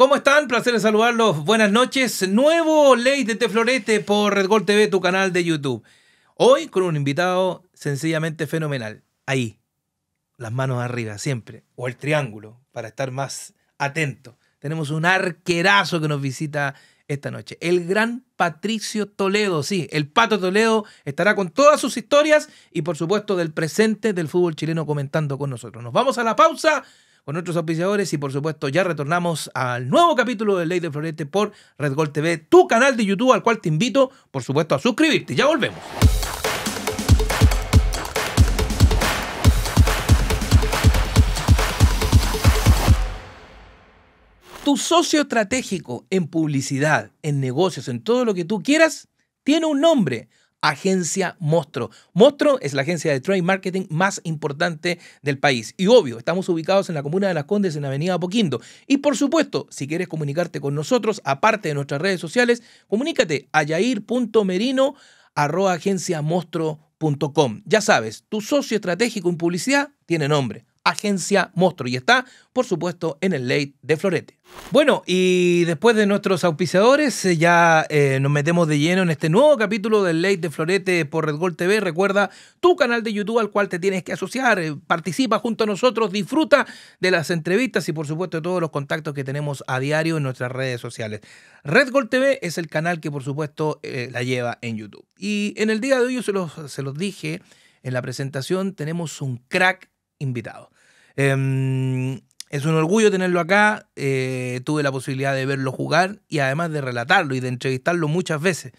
¿Cómo están? Placer de saludarlos. Buenas noches. Nuevo Ley de Teflorete por Red Gol TV, tu canal de YouTube. Hoy con un invitado sencillamente fenomenal. Ahí, las manos arriba, siempre. O el triángulo, para estar más atento. Tenemos un arquerazo que nos visita esta noche. El gran Patricio Toledo, sí, el Pato Toledo estará con todas sus historias y por supuesto del presente del fútbol chileno comentando con nosotros. Nos vamos a la pausa con nuestros auspiciadores y por supuesto ya retornamos al nuevo capítulo de Ley de Florete por Red Gold TV, tu canal de YouTube al cual te invito por supuesto a suscribirte. Ya volvemos. Tu socio estratégico en publicidad, en negocios, en todo lo que tú quieras, tiene un nombre agencia Mostro. Mostro es la agencia de trade marketing más importante del país. Y obvio, estamos ubicados en la comuna de Las Condes, en avenida Poquindo Y por supuesto, si quieres comunicarte con nosotros, aparte de nuestras redes sociales, comunícate a yair.merino Ya sabes, tu socio estratégico en publicidad tiene nombre. Agencia Monstruo y está, por supuesto, en el late de Florete. Bueno, y después de nuestros auspiciadores, eh, ya eh, nos metemos de lleno en este nuevo capítulo del late de Florete por Red TV. Recuerda tu canal de YouTube al cual te tienes que asociar, eh, participa junto a nosotros, disfruta de las entrevistas y, por supuesto, de todos los contactos que tenemos a diario en nuestras redes sociales. Red TV es el canal que, por supuesto, la lleva en YouTube. Y en el día de hoy, yo se se los dije en la presentación, tenemos un crack invitado. Em, es un orgullo tenerlo acá, eh, tuve la posibilidad de verlo jugar y además de relatarlo y de entrevistarlo muchas veces.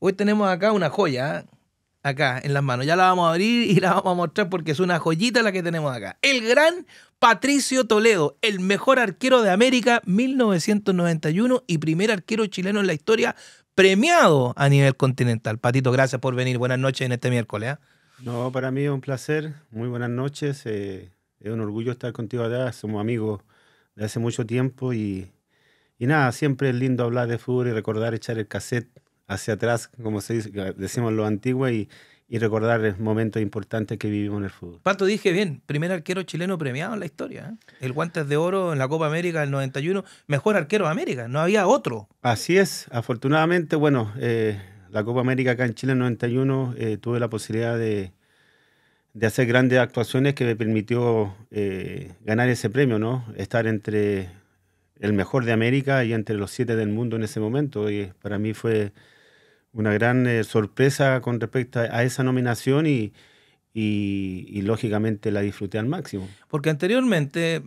Hoy tenemos acá una joya, ¿eh? acá en las manos. Ya la vamos a abrir y la vamos a mostrar porque es una joyita la que tenemos acá. El gran Patricio Toledo, el mejor arquero de América 1991 y primer arquero chileno en la historia, premiado a nivel continental. Patito, gracias por venir. Buenas noches en este miércoles. ¿eh? No, para mí es un placer. Muy buenas noches. Eh, es un orgullo estar contigo acá. Somos amigos de hace mucho tiempo y, nada, siempre es lindo hablar de fútbol y recordar echar el cassette hacia atrás, como se dice, decimos lo antiguo y, y recordar momentos importantes que vivimos en el fútbol. Pato, dije bien, primer arquero chileno premiado en la historia. ¿eh? El guantes de oro en la Copa América del 91, mejor arquero de América, no había otro. Así es, afortunadamente, bueno, eh, la Copa América acá en Chile en 91 eh, tuve la posibilidad de, hacer grandes actuaciones que me permitió eh, ganar ese premio, ¿no? Estar entre el mejor de América y entre los siete del mundo en ese momento. Y para mí fue una gran eh, sorpresa con respecto a, esa nominación y lógicamente la disfruté al máximo. Porque anteriormente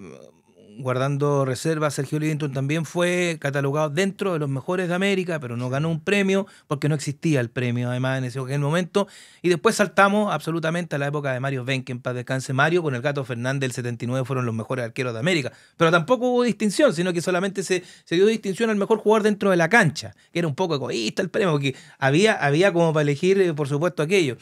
guardando reservas, Sergio Livingston también fue catalogado dentro de los mejores de América, pero no ganó un premio porque no existía el premio además en ese momento. Y después saltamos absolutamente a la época de Mario Venken en paz descanse Mario, con el Gato Fernández del 79 fueron los mejores arqueros de América. Pero tampoco hubo distinción, sino que solamente se, se dio distinción al mejor jugador dentro de la cancha, que era un poco egoísta el premio, porque había, había como para elegir, eh, por supuesto, aquello.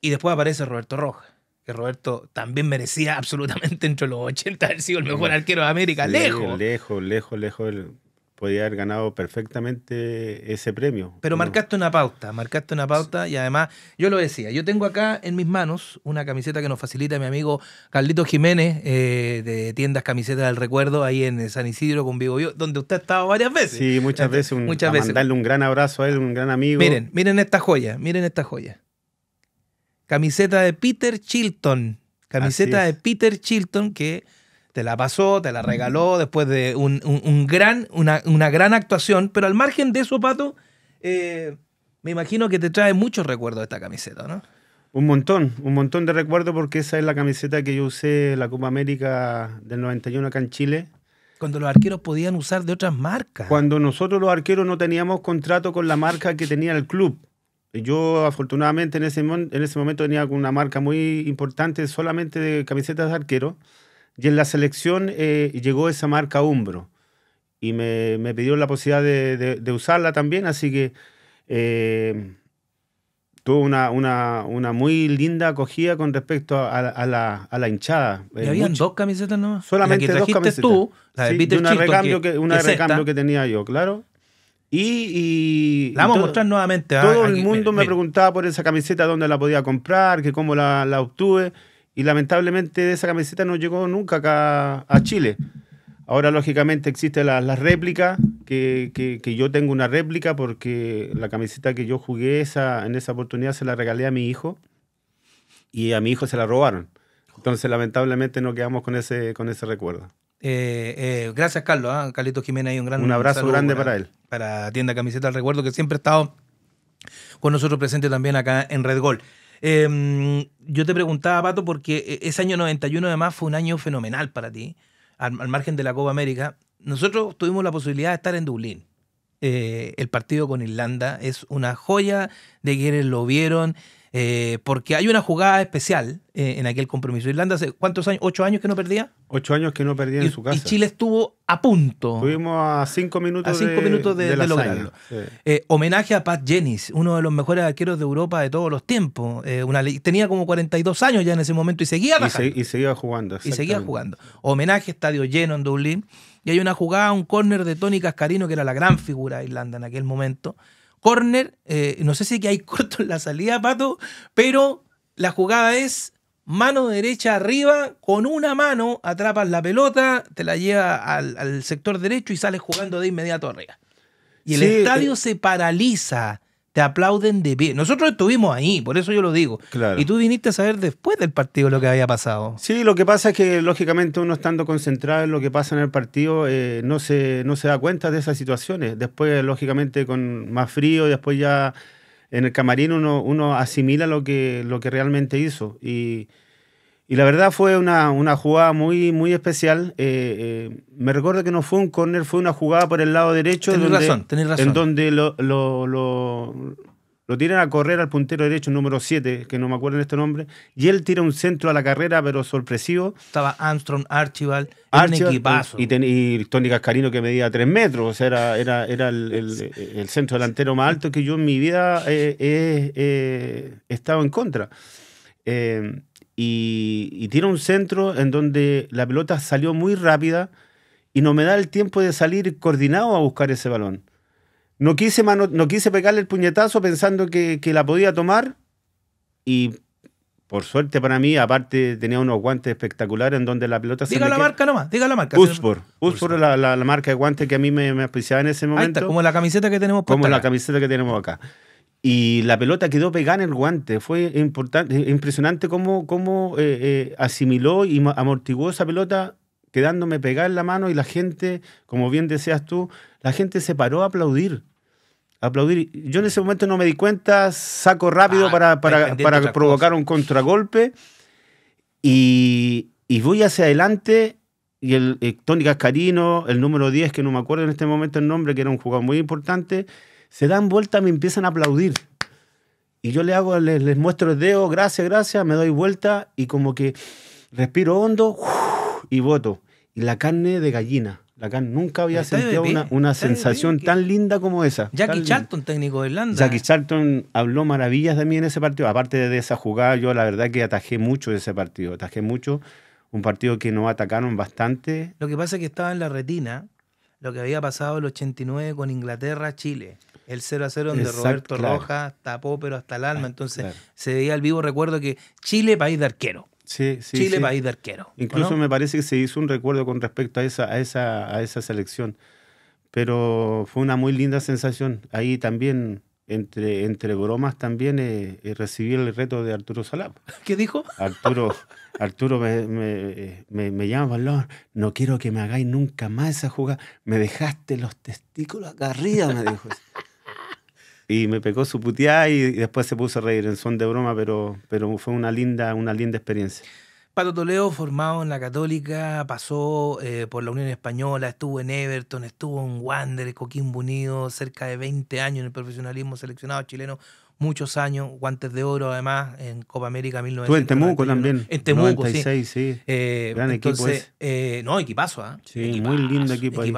Y después aparece Roberto Rojas que Roberto también merecía absolutamente entre los 80 haber sido el mejor arquero de América. Lejos. Lejos, lejos, lejos. Él podía haber ganado perfectamente ese premio. Pero marcaste una pauta, marcaste una pauta y además, yo lo decía, yo tengo acá en mis manos una camiseta que nos facilita mi amigo Carlito Jiménez eh, de tiendas Camisetas del Recuerdo ahí en San Isidro con Vigo, donde usted ha estado varias veces. Sí, muchas veces. muchas veces. Mandarle un gran abrazo a él, un gran amigo. Miren, miren esta joya, miren esta joya. Camiseta de Peter Chilton. Camiseta de Peter Chilton que te la pasó, te la regaló después de un, gran, una, gran actuación. Pero al margen de eso, Pato, eh, me imagino que te trae muchos recuerdos esta camiseta, ¿no? Un montón, un montón de recuerdos porque esa es la camiseta que yo usé en la Copa América del 91 acá en Chile. Cuando los arqueros podían usar de otras marcas. Cuando nosotros los arqueros no teníamos contrato con la marca que tenía el club. Yo afortunadamente en ese, en ese momento tenía una marca muy importante solamente de camisetas de arquero y en la selección eh, llegó esa marca Umbro y me, me pidieron la posibilidad de, de, usarla también, así que eh, tuvo una, una, una, muy linda acogida con respecto a, la, a la, hinchada. Eh, ¿Y habían dos camisetas nomás? Solamente dos camisetas. tú, sí, una recambio que, recambio que tenía yo, claro. Y, la vamos todo, mostrar nuevamente. ¿ah? Todo el mundo me preguntaba por esa camiseta, dónde la podía comprar, cómo la, obtuve. Y lamentablemente esa camiseta no llegó nunca acá a Chile. Ahora, lógicamente, existe la, réplica, que, yo tengo una réplica porque la camiseta que yo jugué esa, en esa oportunidad se la regalé a mi hijo y a mi hijo se la robaron. Entonces, lamentablemente, no quedamos con ese, con ese recuerdo. Eh, eh, gracias, Carlos. ¿ah? Carlitos Jiménez, un gran Un abrazo grande para, él. Para Tienda Camiseta al Recuerdo, que siempre ha estado con nosotros presente también acá en Red Gol. Em, yo te preguntaba, Pato, porque e, e, ese año 91 además fue un año fenomenal para ti, al, al margen de la Copa América. Nosotros tuvimos la posibilidad de estar en Dublín. Eh, el partido con Irlanda es una joya de quienes lo vieron. Eh, porque hay una jugada especial eh, en aquel compromiso. Irlanda hace cuántos años, ocho años que no perdía. Ocho años que no perdía en su casa. Y Chile estuvo a punto. Estuvimos a cinco minutos, cinco de, minutos de, lograrlo. Eh, homenaje a Pat Jennings, uno de los mejores arqueros de Europa de todos los tiempos. tenía como 42 años ya en ese momento y seguía y, seguía jugando. Y seguía jugando. Homenaje, estadio lleno en Dublín. Y hay una jugada, un córner de Tony Cascarino, que era la gran figura de Irlanda en aquel momento corner. Eh, no sé si hay corto en la salida, Pato, pero la jugada es mano derecha arriba, con una mano atrapas la pelota, te la lleva al, sector derecho y sales jugando de inmediato arriba. Y el estadio eh, se paraliza te aplauden de pie. Nosotros estuvimos ahí, por eso yo lo digo. Y tú viniste a saber después del partido lo que había pasado. Sí, lo que pasa es que lógicamente uno estando concentrado en lo que pasa en el partido eh, no, se, no se da cuenta de esas situaciones. Después, lógicamente, con más frío, después ya en el camarín uno, uno asimila lo que, lo que realmente hizo. Y, y la verdad fue una, jugada muy, muy especial. Eh, eh, me recuerdo que no fue un corner fue una jugada por el lado derecho. razón, razón. En donde lo, lo, tiran a correr al puntero derecho, número 7, que no me acuerdo en este nombre. Y él tira un centro a la carrera, pero sorpresivo. Estaba Armstrong, Archibald, Archibald equipazo. Y, y, Tony Cascarino que medía 3 metros. O sea, era, era, era el, centro delantero más alto que yo en mi vida eh, he estado en contra. Eh, y, tiene un centro en donde la pelota salió muy rápida y no me da el tiempo de salir coordinado a buscar ese balón. No quise, no quise pegarle el puñetazo pensando que, la podía tomar y por suerte para mí, aparte tenía unos guantes espectaculares en donde la pelota se Diga la marca nomás, diga la marca. Uspor, la, marca de guantes que a mí me, apreciaba en ese momento. como la camiseta que tenemos por Como la camiseta que tenemos acá y la pelota quedó pegada en el guante. Fue importante, eh, impresionante cómo, eh, eh, asimiló y amortiguó esa pelota quedándome pegada en la mano y la gente, como bien deseas tú, la gente se paró a aplaudir. aplaudir. Yo en ese momento no me di cuenta, saco rápido ah, para, provocar un contragolpe y, voy hacia adelante y el, Tony Cascarino, el número 10, que no me acuerdo en este momento el nombre, que era un jugador muy importante, se dan vuelta, me empiezan a aplaudir. Y yo le hago, les, muestro el dedo, gracias, gracias, me doy vuelta y como que respiro hondo y voto. Y la carne de gallina. La nunca había sentido una, sensación tan linda como esa. Jackie Charlton, técnico de Irlanda. Jackie Charlton habló maravillas de mí en ese partido. Aparte de esa jugada, yo la verdad que atajé mucho ese partido. Atajé mucho. Un partido que no atacaron bastante. Lo que pasa es que estaba en la retina lo que había pasado el 89 con Inglaterra-Chile. El 0 a 0 donde Roberto Rojas tapó, pero hasta el alma. Ah, Entonces se veía el vivo recuerdo que Chile, país de arquero. Sí, sí, Chile, país de arquero. Incluso me parece que se hizo un recuerdo con respecto a esa, a esa, a esa selección. Pero fue una muy linda sensación. Ahí también entre, entre bromas también eh, eh, recibí el reto de Arturo Salap. ¿Qué dijo? Arturo, Arturo me, llama valor no quiero que me hagáis nunca más esa jugada. Me dejaste los testículos agarridos me dijo. y me pegó su puteada y, después se puso a reír en son de broma, pero, pero fue una linda, una linda experiencia. Pato Toledo, formado en la Católica, pasó eh, por la Unión Española, estuvo en Everton, estuvo en Wander, Coquimbo Unido, cerca de 20 años en el profesionalismo seleccionado chileno, muchos años, guantes de oro además en Copa América 1991. en Temuco también. En Temuco, 96, sí. Eh, Gran equipo Eh, no, equipazo, ¿ah? ¿eh? Sí, muy lindo equipo Ahí.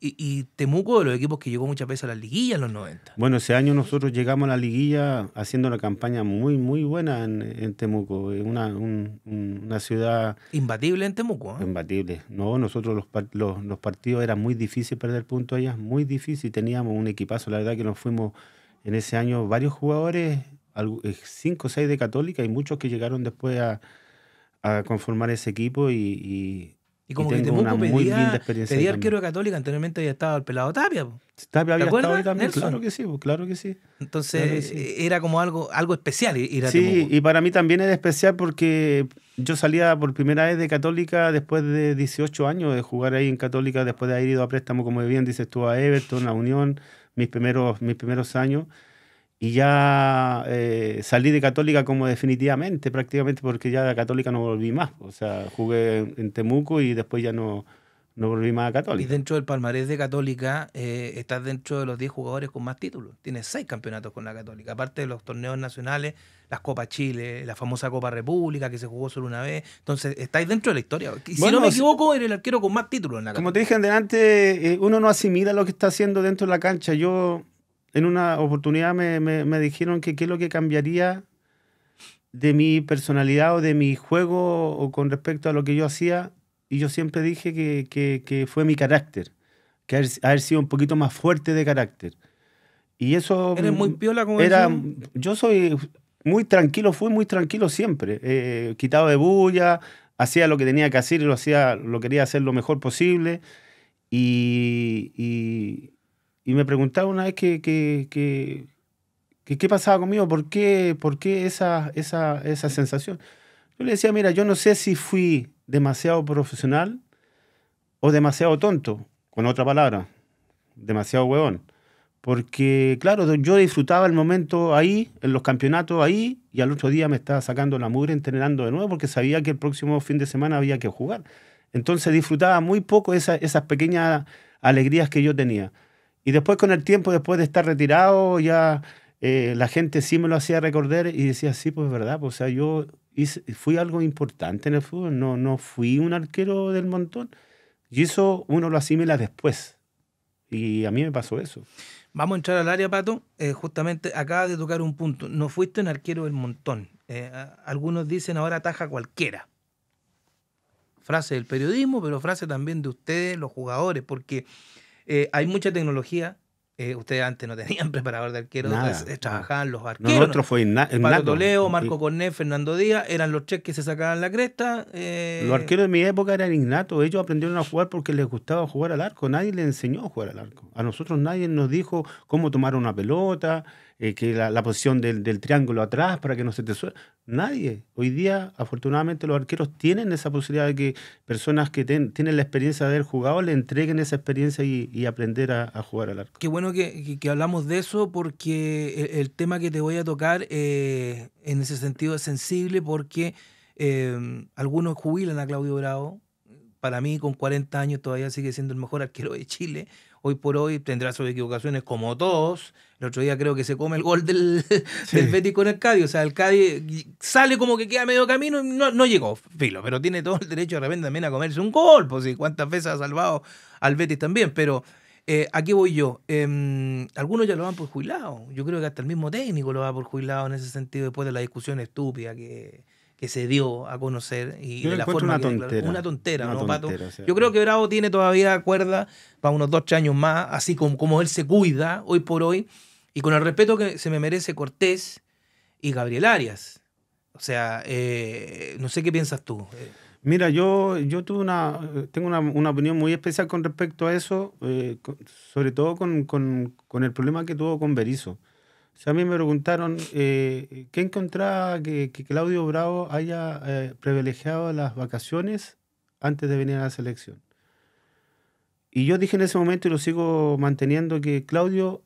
Y, y, Temuco de los equipos que llegó muchas veces a la liguilla en los 90. Bueno, ese año nosotros llegamos a la liguilla haciendo una campaña muy, muy buena en, Temuco. Una, ciudad... Imbatible en Temuco. ¿ah? Imbatible. No, nosotros los, partidos eran muy difícil perder puntos allá, muy difícil. Teníamos un equipazo, la verdad que nos fuimos en ese año varios jugadores, eh, cinco o seis de Católica y muchos que llegaron después a, conformar ese equipo y, y como que Temuco muy linda experiencia pedía arquero de Católica, anteriormente había estado el pelado Tapia. Tapia había estado ahí también, claro que sí, claro que sí. Entonces eh, era como algo, algo especial ir a Sí, y para mí también era especial porque yo salía por primera vez de Católica después de 18 años de jugar ahí en Católica, después de haber ido a préstamo, como bien dices tú, a Everton, a Unión, mis primeros, mis primeros años. Y ya eh, salí de Católica como definitivamente, prácticamente, porque ya de Católica no volví más. O sea, jugué en Temuco y después ya no, no volví más a Católica. Y dentro del palmarés de Católica, eh, estás dentro de los 10 jugadores con más títulos. Tienes 6 campeonatos con la Católica. Aparte de los torneos nacionales, las Copas Chile, la famosa Copa República que se jugó solo una vez. Entonces, estáis dentro de la historia. Y si no me equivoco, eres el arquero con más títulos en la Católica. Como te dije antes, eh, uno no asimila lo que está haciendo dentro de la cancha. Yo, en una oportunidad, me, me dijeron que qué es lo que cambiaría de mi personalidad o de mi juego o con respecto a lo que yo hacía y yo siempre dije que, que, fue mi carácter, que haber, sido un poquito más fuerte de carácter. Y eso... Eres muy piola como era, Yo soy muy tranquilo, fui muy tranquilo siempre, eh, quitado de bulla, hacía lo que tenía que hacer y lo, hacía, lo quería hacer lo mejor posible. Y, y, me preguntaba una vez que, que, que, qué pasaba conmigo, por qué, por qué esa, esa, esa sensación. Yo le decía, mira, yo no sé si fui demasiado profesional o demasiado tonto, con otra palabra, demasiado huevón. Porque, claro, yo disfrutaba el momento ahí, en los campeonatos ahí, y al otro día me estaba sacando la mugre entrenando de nuevo porque sabía que el próximo fin de semana había que jugar. Entonces disfrutaba muy poco esas pequeñas alegrías que yo tenía. Y después con el tiempo, después de estar retirado, ya eh, la gente sí me lo hacía recordar y decía, sí, pues verdad, pues, o sea, yo fui algo importante en el fútbol, no, no fui un arquero del montón. Y eso uno lo asimila después. Y a mí me pasó eso. Vamos a entrar al área, Pato. Eh, justamente acaba de tocar un punto. No fuiste un arquero del montón. Eh, algunos dicen ahora taja cualquiera. Frase del periodismo, pero frase también de ustedes, los jugadores, porque eh, hay mucha tecnología, eh, ustedes antes no tenían preparador de arqueros, eh, trabajaban los arqueros. nosotros fue el Leo, Marco Corné, Fernando Díaz, eran los cheques que se sacaban la cresta. Eh, los arqueros de mi época eran innatos, ellos aprendieron a jugar porque les gustaba jugar al arco, nadie les enseñó a jugar al arco. A nosotros nadie nos dijo cómo tomar una pelota, eh, que la, posición del, triángulo atrás para que no se te suelte, Nadie. Hoy día, afortunadamente, los arqueros tienen esa posibilidad de que personas que tienen la experiencia de haber jugado le entreguen esa experiencia y, y aprender a, jugar al arco. Qué bueno que, hablamos de eso porque e, el, tema que te voy a tocar eh, en ese sentido es sensible porque eh, algunos jubilan a Claudio Bravo. Para mí, con 40 años, todavía sigue siendo el mejor arquero de Chile. Hoy por hoy tendrá sus equivocaciones como todos, el otro día creo que se come el gol del, del Betis con el Cádiz. O sea, el Cádiz sale como que queda medio camino, no, no llegó, filo, pero tiene todo el derecho de repente también a comerse un gol. Pues cuántas veces ha salvado al Betis también, pero. Eh, aquí voy yo. Em, algunos ya lo van por jubilado. Yo creo que hasta el mismo técnico lo va por jubilado en ese sentido, después de la discusión estúpida que, que se dio a conocer y de la forma una tontera, una tontera, ¿no, Pato? yo creo que Bravo tiene todavía cuerda para unos dos, años más, así como él se cuida hoy por hoy. Y con el respeto que se me merece Cortés y Gabriel Arias. O sea, eh, no sé qué piensas tú. Mira, yo, yo una, tengo una, opinión muy especial con respecto a eso, eh, sobre todo con, el problema que tuvo con Berizo. O sea, a mí me preguntaron, eh, ¿qué encontraba que, Claudio Bravo haya privilegiado las vacaciones antes de venir a la selección? Y yo dije en ese momento, y lo sigo manteniendo, que Claudio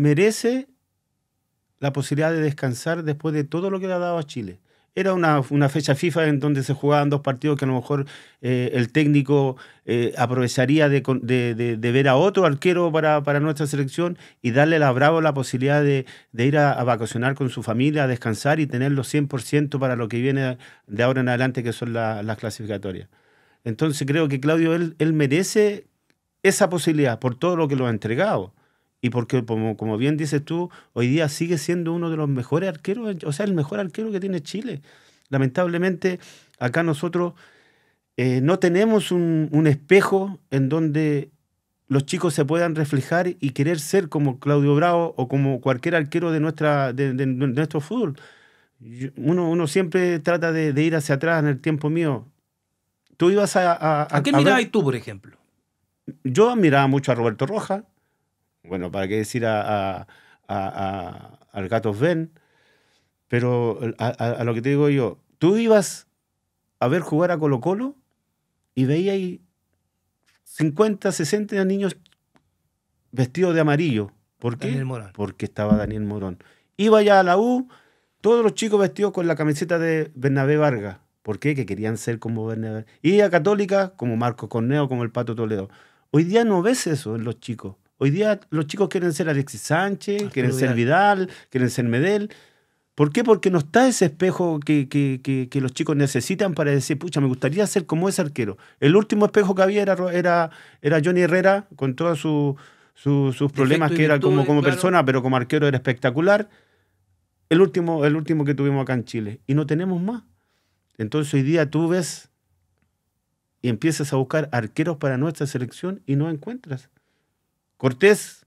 merece la posibilidad de descansar después de todo lo que le ha dado a Chile. Era una, fecha FIFA en donde se jugaban dos partidos que a lo mejor eh, el técnico eh, aprovecharía de, ver a otro arquero para, nuestra selección y darle a Bravo la posibilidad de, ir a, vacacionar con su familia, a descansar y tenerlo 100% para lo que viene de ahora en adelante, que son las clasificatorias. Entonces creo que Claudio, él merece esa posibilidad por todo lo que lo ha entregado y porque como, como, bien dices tú, hoy día sigue siendo uno de los mejores arqueros, o sea, el mejor arquero que tiene Chile. Lamentablemente, acá nosotros eh, no tenemos un, espejo en donde los chicos se puedan reflejar y querer ser como Claudio Bravo o como cualquier arquero de, nuestra, de, nuestro fútbol. Uno, uno siempre trata de, ir hacia atrás en el tiempo mío. Tú ibas a... ¿A, a qué mirabas tú, por ejemplo? Yo admiraba mucho a Roberto Rojas, bueno, para qué decir a, al gato Ben, pero a, lo que te digo yo, tú ibas a ver jugar a Colo Colo y veías ahí 50, 60 niños vestidos de amarillo. ¿Por qué? Porque estaba Daniel Morón. Iba ya a la U, todos los chicos vestidos con la camiseta de Bernabé Vargas. ¿Por qué? Que querían ser como Bernabé. Y a Católica, como Marcos Corneo, como el Pato Toledo. Hoy día no ves eso en los chicos. Hoy día los chicos quieren ser Alexis Sánchez, quieren ser Vidal, quieren ser Medel. ¿Por qué? Porque no está ese espejo que, que, que, los chicos necesitan para decir, pucha, me gustaría ser como ese arquero. El último espejo que había era, era, era Johnny Herrera, con todos sus problemas, que era como, como persona, pero como arquero era espectacular. El último, el último que tuvimos acá en Chile. Y no tenemos más. Entonces hoy día tú ves y empiezas a buscar arqueros para nuestra selección y no encuentras. Cortés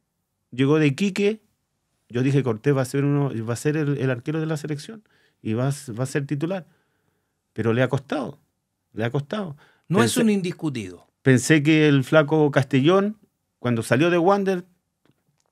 llegó de Iquique. Yo dije, Cortés va a ser, uno, va a ser el, arquero de la selección y va, a ser titular. Pero le ha costado, le ha costado. No es un indiscutido. Pensé que el flaco Castellón, cuando salió de Wander...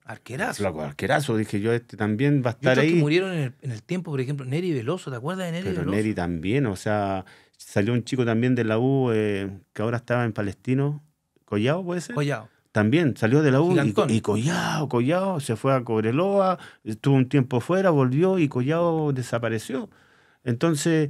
Arquerazo. Flaco arquerazo, dije yo, este también va a estar ahí. Que murieron en el, tiempo, por ejemplo, Neri Veloso, ¿te acuerdas de Neri Pero Neri también, o sea, salió un chico también de la U eh, que ahora estaba en Palestino, Collado, ¿puede ser? Collado también salió de la U y, Collado, Collao, se fue a Cobreloa, estuvo un tiempo fuera, volvió y Collao desapareció. Entonces,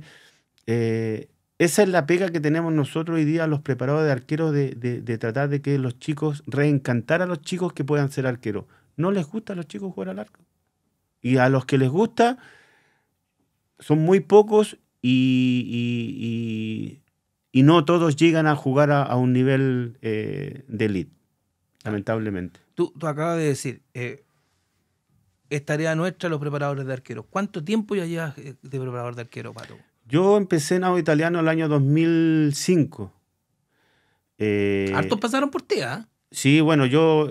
eh, esa es la pega que tenemos nosotros hoy día los preparados de arqueros de, tratar de que los chicos, reencantar a los chicos que puedan ser arqueros. No les gusta a los chicos jugar al arco. Y a los que les gusta, son muy pocos y, y, no todos llegan a jugar a, un nivel eh, de elite. Lamentablemente. Tú, tú acabas de decir, eh, es tarea nuestra los preparadores de arqueros. ¿Cuánto tiempo ya llevas eh, de preparador de arquero, Pato? Yo empecé en Audio Italiano el año 2005. Eh, Hartos pasaron por ti, ¿ah? Sí, bueno, yo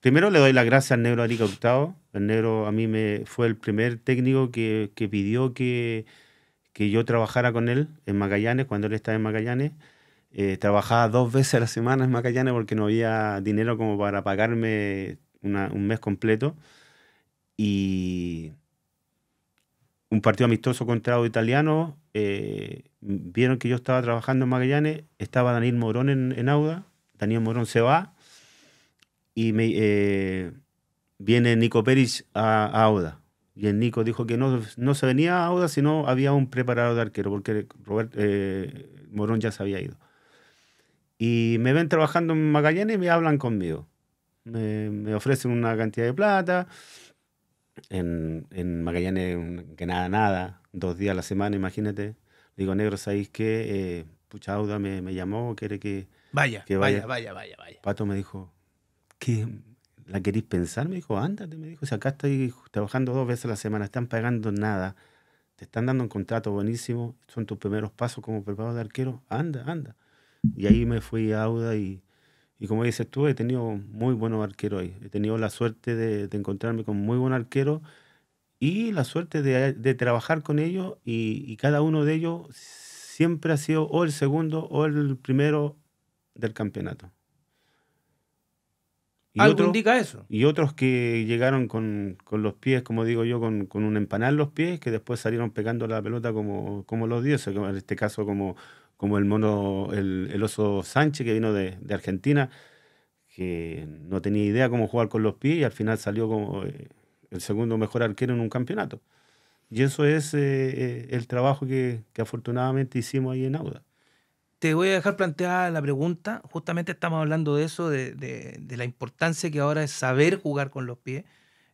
primero le doy las gracias al negro Arica Octavo. El negro a mí me fue el primer técnico que, pidió que, que, yo trabajara con él en Magallanes, cuando él estaba en Magallanes. Eh, trabajaba dos veces a la semana en Magallanes porque no había dinero como para pagarme un mes completo. Y un partido amistoso contra los italianos, eh, vieron que yo estaba trabajando en Magallanes, estaba Daniel Morón en, Auda, Daniel Morón se va y eh, viene Nico Peris a, Auda. Y el Nico dijo que no, se venía a Auda, sino había un preparado de arquero, porque Robert, Morón ya se había ido. Y me ven trabajando en Magallanes y me hablan conmigo. Me, ofrecen una cantidad de plata. En, Magallanes, que nada, nada, dos días a la semana, imagínate. Digo, negro, ¿sabéis qué? Eh, Puchauda me, llamó, quiere que vaya, que vaya. Vaya, vaya, vaya, Pato me dijo, ¿qué? ¿La queréis pensar? Me dijo, ándate, me dijo, si acá estoy trabajando dos veces a la semana, están pagando nada, te están dando un contrato buenísimo, son tus primeros pasos como preparado de arquero, anda, anda. Y ahí me fui a Auda y, como dices tú, he tenido muy buenos arqueros ahí. He tenido la suerte de, encontrarme con muy buen arquero y la suerte de, trabajar con ellos y, cada uno de ellos siempre ha sido o el segundo o el primero del campeonato. Y Algo indica eso. Y otros que llegaron con, los pies, como digo yo, con, con, un empanar los pies, que después salieron pegando la pelota como, como los dioses, en este caso como, como el mono, el, oso Sánchez que vino de, Argentina, que no tenía idea cómo jugar con los pies y al final salió como eh, el segundo mejor arquero en un campeonato. Y eso es eh, eh, el trabajo que, afortunadamente hicimos ahí en Auda. Te voy a dejar planteada la pregunta, justamente estamos hablando de eso, de, la importancia que ahora es saber jugar con los pies.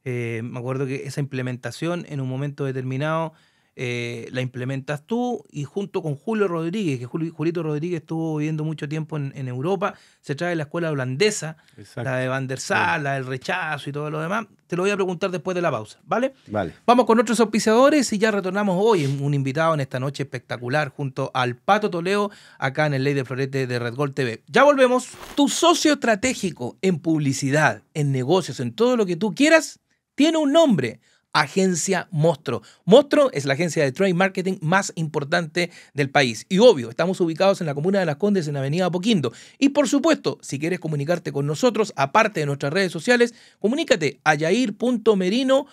me acuerdo que esa implementación en un momento determinado eh, la implementas tú y junto con Julio Rodríguez, que Julito Rodríguez estuvo viviendo mucho tiempo en, Europa, se trae la escuela holandesa, la de Van der la del rechazo y todo lo demás. Te lo voy a preguntar después de la pausa, ¿vale? Vale. Vamos con otros auspiciadores y ya retornamos hoy un invitado en esta noche espectacular junto al Pato Toleo acá en el Ley de Florete de Red Gold TV. Ya volvemos. Tu socio estratégico en publicidad, en negocios, en todo lo que tú quieras, tiene un nombre agencia Mostro. Mostro es la agencia de trade marketing más importante del país. Y obvio, estamos ubicados en la comuna de Las Condes, en avenida Poquindo Y por supuesto, si quieres comunicarte con nosotros, aparte de nuestras redes sociales, comunícate a yair.merino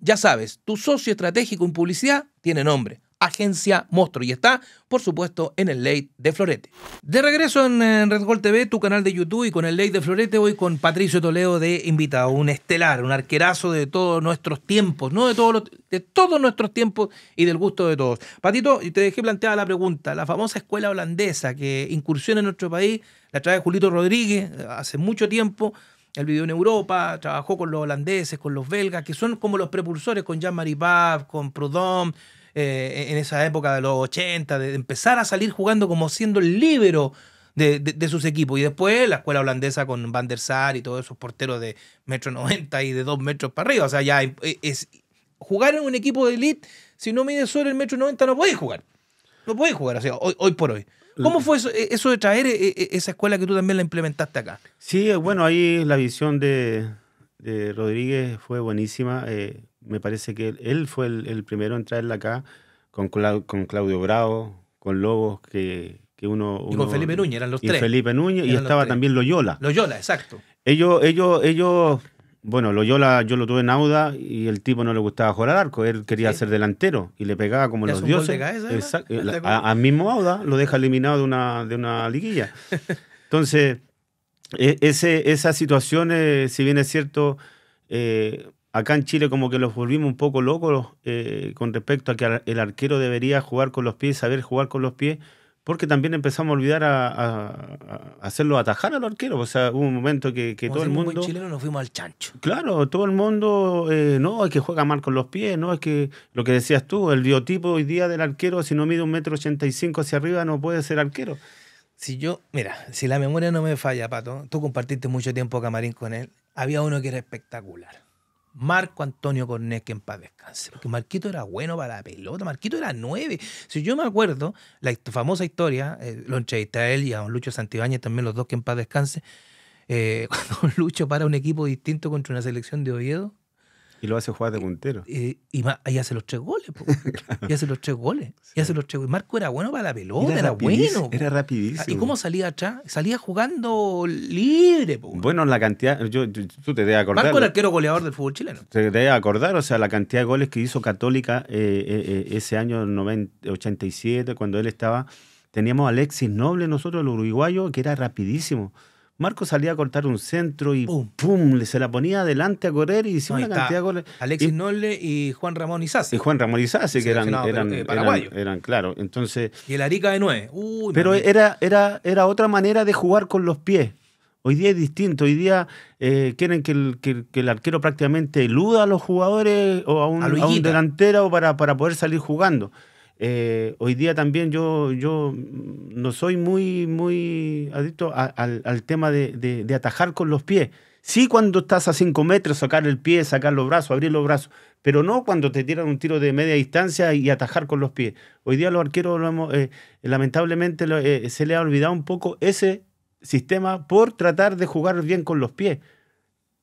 Ya sabes, tu socio estratégico en publicidad tiene nombre. Agencia Monstruo. Y está, por supuesto, en el ley de Florete. De regreso en Red Gol TV, tu canal de YouTube, y con el Ley de Florete, voy con Patricio Toledo de invitado, un estelar, un arquerazo de todos nuestros tiempos, no de todos de todos nuestros tiempos y del gusto de todos. Patito, y te dejé planteada la pregunta. La famosa escuela holandesa que incursiona en nuestro país, la trae Julito Rodríguez eh, hace mucho tiempo. El vivió en Europa, trabajó con los holandeses, con los belgas, que son como los prepulsores, con Jean-Marie con Proudhon, eh, en esa época de los 80, de empezar a salir jugando como siendo el líbero de, sus equipos. Y después la escuela holandesa con Van der Sar y todos esos porteros de metro 90 y de dos metros para arriba. O sea, ya eh, es, jugar en un equipo de elite, si no mides sobre el metro 90 no puedes jugar. No podéis jugar, o sea, hoy, por hoy. ¿Cómo fue eh, eso, de traer esa escuela que tú también la implementaste acá? Sí, bueno, ahí la visión de, Rodríguez fue buenísima me parece que él fue el, primero en traerla acá, con, con Claudio Bravo, con Lobos, que, uno, Y con Felipe Núñez, eran los y tres. Felipe Núñez, y estaba también Loyola. Loyola, exacto. Ellos, bueno, Loyola yo lo tuve en Auda y el tipo no le gustaba jugar al arco, él quería ser delantero y le pegaba como los dioses. a, mismo Auda lo deja eliminado de una, de una liguilla. Entonces, e, ese, esas situaciones, si bien es cierto, eh, acá en Chile como que los volvimos un poco locos eh, con respecto a que el arquero debería jugar con los pies, saber jugar con los pies, porque también empezamos a olvidar a, hacerlo atajar al arquero. O sea, hubo un momento que, todo el mundo... Como chileno nos fuimos al chancho. Claro, todo el mundo, eh, no, es que juega mal con los pies, no, es que lo que decías tú, el biotipo hoy día del arquero, si no mide un metro ochenta y cinco hacia arriba, no puede ser arquero. Si yo, mira, si la memoria no me falla, Pato, tú compartiste mucho tiempo camarín con él, había uno que era espectacular Marco Antonio Cornet, que en paz descanse. Porque Marquito era bueno para la pelota, Marquito era nueve. Si yo me acuerdo, la famosa historia, eh, lo él y a don Lucho Santibáñez, también los dos que en paz descanse, eh, cuando Lucho para un equipo distinto contra una selección de Oviedo, y lo hace jugar de puntero. Y, y, hace los tres goles, claro. Y hace los tres goles. Y hace los tres Marco era bueno para la pelota, era, bueno. Era ah, rapidísimo. ¿Y cómo salía atrás? Salía jugando libre, Bueno, la cantidad. Yo, tú te debes acordar. Marco era arquero goleador del fútbol chileno. Te debes acordar, o sea, la cantidad de goles que hizo Católica eh, eh, eh ese año 90, 87, cuando él estaba. Teníamos a Alexis Noble, nosotros, el uruguayo, que era rapidísimo. Marco salía a cortar un centro y ¡pum! ¡pum! le se la ponía adelante a correr y hicimos una cantidad Alexis Nolle y Juan Ramón Isasi. Y Juan Ramón Isasi, que eran, eh, eran, claro. Entonces, y el Arica de nueve. pero era, era, era otra manera de jugar con los pies. Hoy día es distinto, hoy día eh, quieren que el, arquero prácticamente eluda a los jugadores o a un, delantero para, para poder salir jugando. Eh, hoy día también yo, yo no soy muy, muy adicto al, tema de, atajar con los pies. Sí, cuando estás a 5 metros, sacar el pie, sacar los brazos, abrir los brazos, pero no cuando te tiran un tiro de media distancia y atajar con los pies. Hoy día los arqueros, eh, lamentablemente, eh, se le ha olvidado un poco ese sistema por tratar de jugar bien con los pies.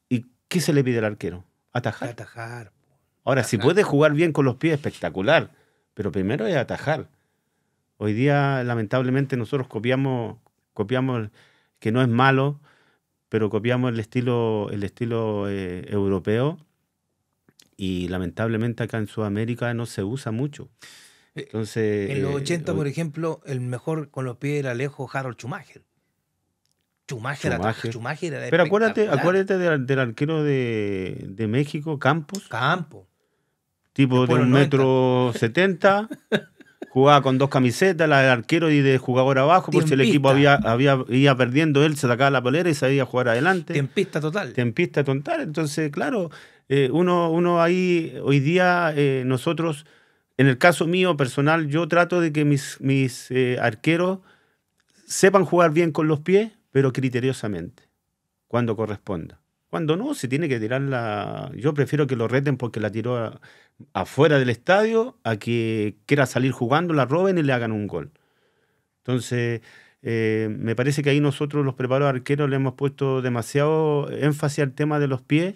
¿Y qué se le pide al arquero? Atajar. Atajar. Ahora, si puedes jugar bien con los pies, espectacular pero primero es atajar. Hoy día, lamentablemente, nosotros copiamos, copiamos que no es malo, pero copiamos el estilo, el estilo eh, europeo y lamentablemente acá en Sudamérica no se usa mucho. Eh, Entonces, en los 80, eh, por ejemplo, el mejor con los pies era lejos, Harold Schumacher. Schumacher, Pero acuérdate, acuérdate del, arquero de, de, México, Campos. Campos tipo de metro setenta, jugaba con dos camisetas, la de arquero y de jugador abajo, porque si el equipo había, había, iba perdiendo, él se sacaba la polera y a jugar adelante. Tempista total. Tempista total. Entonces, claro, eh, uno, uno ahí, hoy día eh, nosotros, en el caso mío personal, yo trato de que mis, mis eh, arqueros sepan jugar bien con los pies, pero criteriosamente, cuando corresponda. Cuando no, se tiene que tirar la... Yo prefiero que lo reten porque la tiró afuera del estadio a que quiera salir jugando, la roben y le hagan un gol. Entonces, eh, me parece que ahí nosotros los preparados arqueros le hemos puesto demasiado énfasis al tema de los pies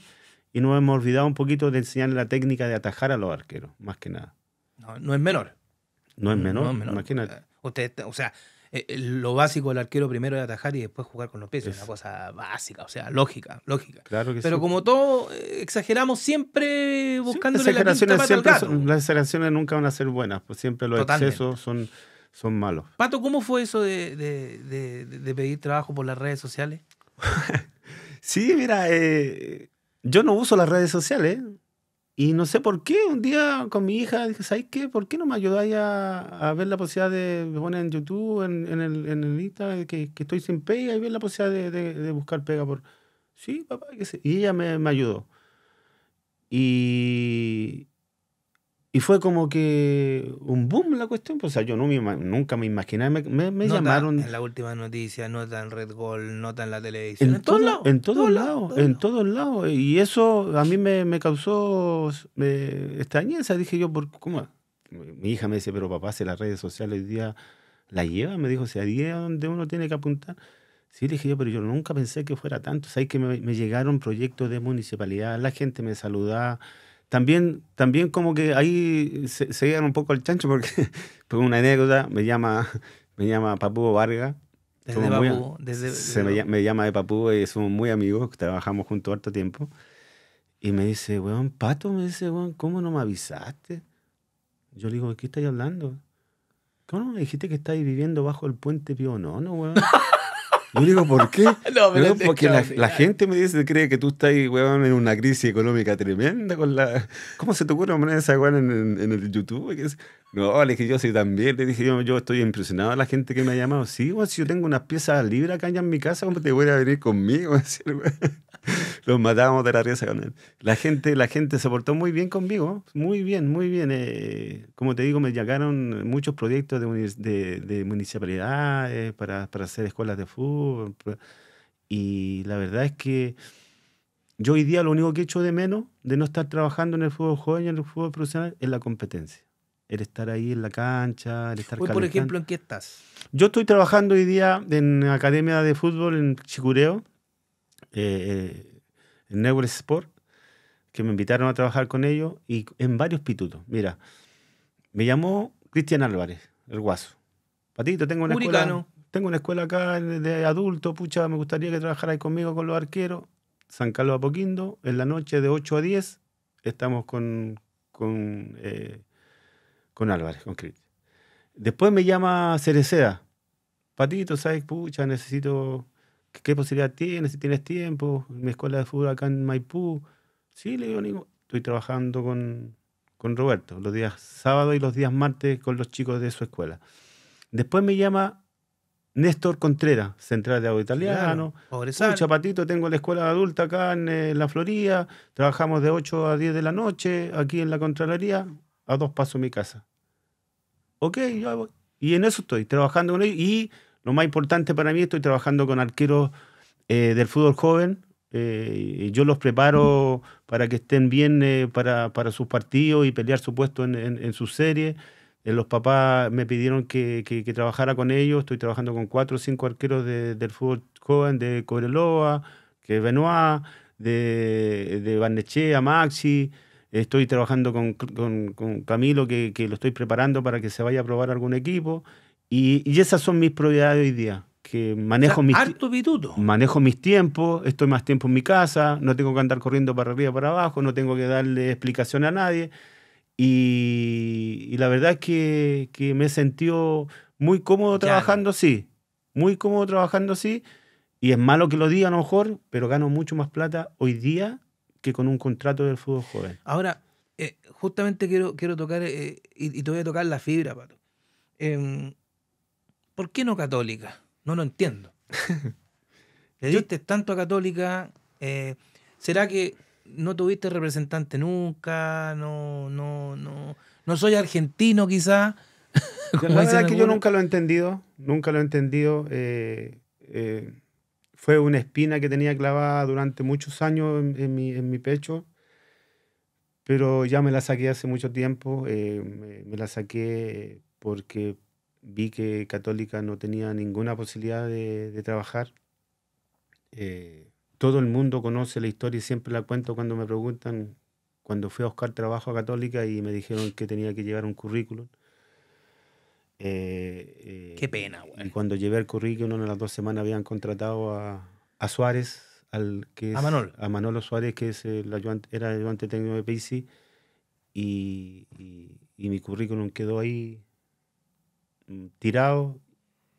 y nos hemos olvidado un poquito de enseñarle la técnica de atajar a los arqueros, más que nada. No, es menor. No es menor, no es menor. imagínate. Eh, usted, o sea, eh, eh, lo básico del arquero primero es atajar y después jugar con los pies. Es una cosa básica, o sea, lógica, lógica. Pero como todo, eh, exageramos siempre buscando sí, la Las exageraciones nunca van a ser buenas, pues siempre los excesos son, son malos. Pato, ¿cómo fue eso de, pedir trabajo por las redes sociales? sí, mira, yo no uso las redes sociales. Y no sé por qué, un día con mi hija dije, ¿sabes qué? ¿Por qué no me ayudáis a, a ver la posibilidad de poner en YouTube, en, en el, en Instagram, que, que, estoy sin pega y ver la posibilidad de, de, buscar pega por... Sí, papá, qué sé. Y ella me, me ayudó. Y, y fue como que un boom la cuestión. Pues, o sea, yo no nunca me imaginé. Me, me, llamaron. En la última noticia, nota en Red Gold, nota en la televisión. En, todos lados. En todos lados. en todos lados. Y eso a mí me, causó extrañeza. Dije yo, ¿por, ¿cómo? Mi hija me dice, pero papá, hace las redes sociales hoy día ¿la lleva. Me dijo, si ahí es donde uno tiene que apuntar. Sí, dije yo, pero yo nunca pensé que fuera tanto. O es que me, llegaron proyectos de municipalidad, la gente me saludaba también, como que ahí se, llegan un poco al chancho porque, una anécdota me llama, me llama Vargas. Desde Papú. se Me, llama de Papú y eh, somos muy amigos, trabajamos juntos harto tiempo. Y me dice, weón, Pato, me dice, weón, ¿cómo no me avisaste? Yo le digo, ¿de qué estáis hablando? ¿Cómo no me dijiste que estáis viviendo bajo el puente Pío? No, no, weón. Yo digo, ¿por qué? no, pero porque la, gente me dice, cree que tú estás, weón, en una crisis económica tremenda con la... ¿Cómo se te ocurre poner esa weón en, el YouTube? No, le dije yo, sí, también. Le dije yo, yo estoy impresionado a la gente que me ha llamado. Sí, weón, si yo tengo unas piezas libres acá en mi casa, ¿cómo te voy a venir conmigo? los matábamos de la risa con él. La gente, la gente se portó muy bien conmigo, muy bien, muy bien. Eh, como te digo, me llegaron muchos proyectos de, municipalidades para, hacer escuelas de fútbol. Y la verdad es que yo hoy día lo único que echo de menos de no estar trabajando en el fútbol joven y en el fútbol profesional es la competencia. El estar ahí en la cancha, el estar por ejemplo, ¿en qué estás? Yo estoy trabajando hoy día en Academia de Fútbol en Chicureo. Eh, eh en Sport, que me invitaron a trabajar con ellos y en varios pitutos. Mira, me llamó Cristian Álvarez, el guaso. Patito, tengo una escuela. Tengo una escuela acá de adulto, pucha, me gustaría que trabajarais conmigo con los arqueros. San Carlos Apoquindo, en la noche de 8 a 10, estamos con, con, eh, con Álvarez, con Cristian. Después me llama Cereceda. Patito, ¿sabes? Pucha, necesito ¿qué posibilidad tienes? Si tienes tiempo, mi escuela de fútbol acá en Maipú. Sí, le digo, estoy trabajando con, con Roberto los días sábado y los días martes con los chicos de su escuela. Después me llama Néstor Contreras, central de agua italiano. Claro, Chapatito, tengo la escuela adulta acá en, eh, la Florida. Trabajamos de 8 a 10 de la noche aquí en la Contraloría. A dos pasos de mi casa. Ok, yo Y en eso estoy, trabajando con ellos. Y lo más importante para mí, estoy trabajando con arqueros eh, del fútbol joven. Eh, yo los preparo para que estén bien eh, para, sus partidos y pelear su puesto en, en, en sus series. los papás me pidieron que, trabajara con ellos. Estoy trabajando con cuatro o cinco arqueros del fútbol joven, de Cobreloa, que Benoit, de, de Barnechea, Maxi. Estoy trabajando con, Camilo, que, que, lo estoy preparando para que se vaya a probar algún equipo. Y, esas son mis prioridades hoy día. Que manejo, mis, manejo mis tiempos, estoy más tiempo en mi casa, no tengo que andar corriendo para arriba, para abajo, no tengo que darle explicación a nadie. Y, la verdad es que, me he sentido muy cómodo trabajando así, muy cómodo trabajando así. Y es malo que lo diga a lo mejor, pero gano mucho más plata hoy día que con un contrato del fútbol joven. Ahora, eh, justamente quiero, quiero tocar, eh, y, te voy a tocar la fibra, Pato. Em, ¿Por qué no católica? No lo entiendo. Le dijiste tanto a católica. Eh, ¿Será que no tuviste representante nunca? No, no, no. No soy argentino quizá. La verdad es que yo nunca lo he entendido. Nunca lo he entendido. Eh, eh, fue una espina que tenía clavada durante muchos años en, mi, pecho pero ya me la saqué hace mucho tiempo. me, la saqué porque vi que Católica no tenía ninguna posibilidad de, trabajar. Eh, todo el mundo conoce la historia y siempre la cuento cuando me preguntan, cuando fui a buscar trabajo a Católica y me dijeron que tenía que llevar un currículum. Eh, Qué eh, pena, güey. Y cuando llevé el currículum, en las dos semanas habían contratado a, a Suárez, al que a, Manolo. a, Suárez, que es el era el ayudante técnico de PISI. y, y mi currículum quedó ahí Mm, tirado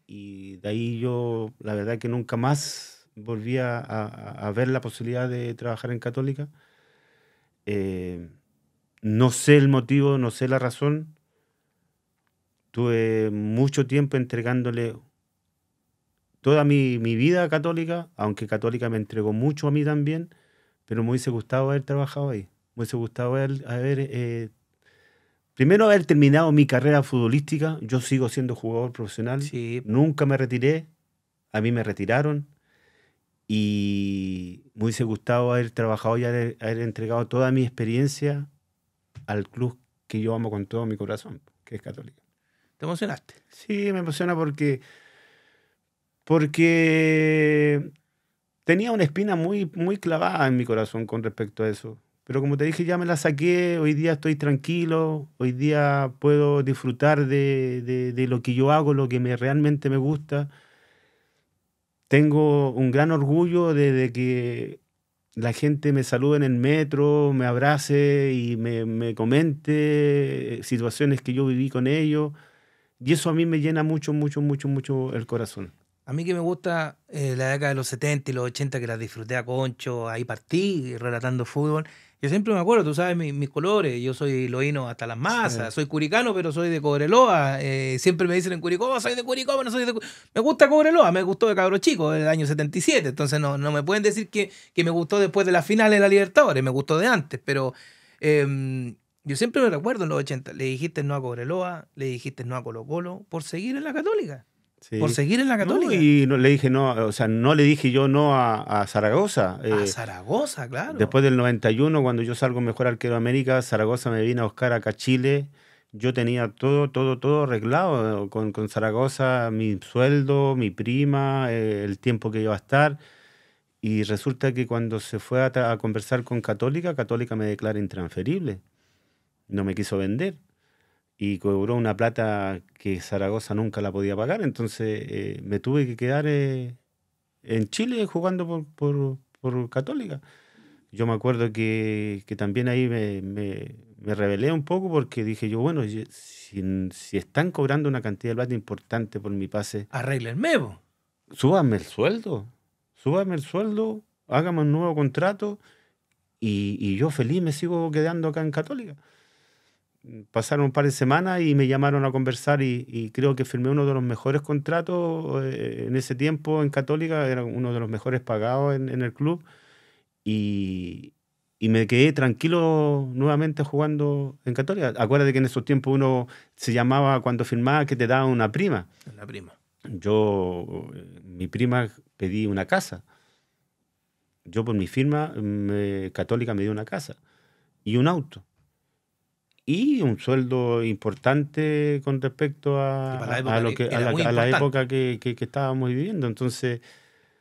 y de ahí yo la verdad que nunca más volví a, ver la posibilidad de trabajar en Católica. Eh, no sé el motivo, no sé la razón. Tuve mucho tiempo entregándole toda mi, vida a Católica, aunque Católica me entregó mucho a mí también, pero me hubiese gustado haber trabajado ahí. Me hubiese gustado haber, haber eh, primero haber terminado mi carrera futbolística, yo sigo siendo jugador profesional, nunca me retiré, a mí me retiraron y muy se gustado haber trabajado y haber, entregado toda mi experiencia al club que yo amo con todo mi corazón, que es católico. ¿Te emocionaste? Sí, me emociona porque, porque tenía una espina muy, muy clavada en mi corazón con respecto a eso. Pero como te dije, ya me la saqué, hoy día estoy tranquilo, hoy día puedo disfrutar de, de, lo que yo hago, lo que me, realmente me gusta. Tengo un gran orgullo de, que la gente me salude en el metro, me abrace y me, me, comente eh, situaciones que yo viví con ellos. Y eso a mí me llena mucho, mucho, mucho, mucho el corazón. A mí que me gusta eh, la década de los 70 y los 80, que la disfruté a concho, ahí partí relatando fútbol. Yo siempre me acuerdo, tú sabes mis colores, yo soy loíno hasta las masas, soy curicano, pero soy de Cobreloa. Eh, siempre me dicen en Curicó, oh, soy de Curicó, pero no soy de Me gusta Cobreloa, me gustó de cabro chico, del año 77, entonces no, me pueden decir que, me gustó después de las finales de la Libertadores, me gustó de antes, pero... Em, yo siempre me recuerdo en los 80, le dijiste no a Cobreloa, le dijiste no a Colo Colo, por seguir en la Católica. Por seguir en la católica. y no, le dije no, o sea, no le dije yo no a, Zaragoza. a eh, Zaragoza, claro. Después del 91, cuando yo salgo mejor arquero de América, Zaragoza me vino a buscar acá Chile. Yo tenía todo, todo, todo arreglado eh, con, Zaragoza, mi sueldo, mi prima, eh, el tiempo que iba a estar. Y resulta que cuando se fue a, a conversar con Católica, Católica me declara intransferible. No me quiso vender y cobró una plata que Zaragoza nunca la podía pagar, entonces eh, me tuve que quedar eh, en Chile jugando por, por, por, Católica. Yo me acuerdo que, que también ahí me, me, me, rebelé un poco porque dije yo, bueno, si, están cobrando una cantidad de plata importante por mi pase... arreglenme Súbame el sueldo, súbame el sueldo, hágame un nuevo contrato y, y yo feliz me sigo quedando acá en Católica pasaron un par de semanas y me llamaron a conversar y, creo que firmé uno de los mejores contratos eh, en ese tiempo en Católica, era uno de los mejores pagados en, el club y, me quedé tranquilo nuevamente jugando en Católica. Acuérdate que en esos tiempos uno se llamaba cuando firmaba que te daba una prima. Una prima. Yo, eh, mi prima pedí una casa. Yo por mi firma, Católica me dio una casa y un auto y un sueldo importante con respecto a, lo que, la, época que, estábamos viviendo. Entonces,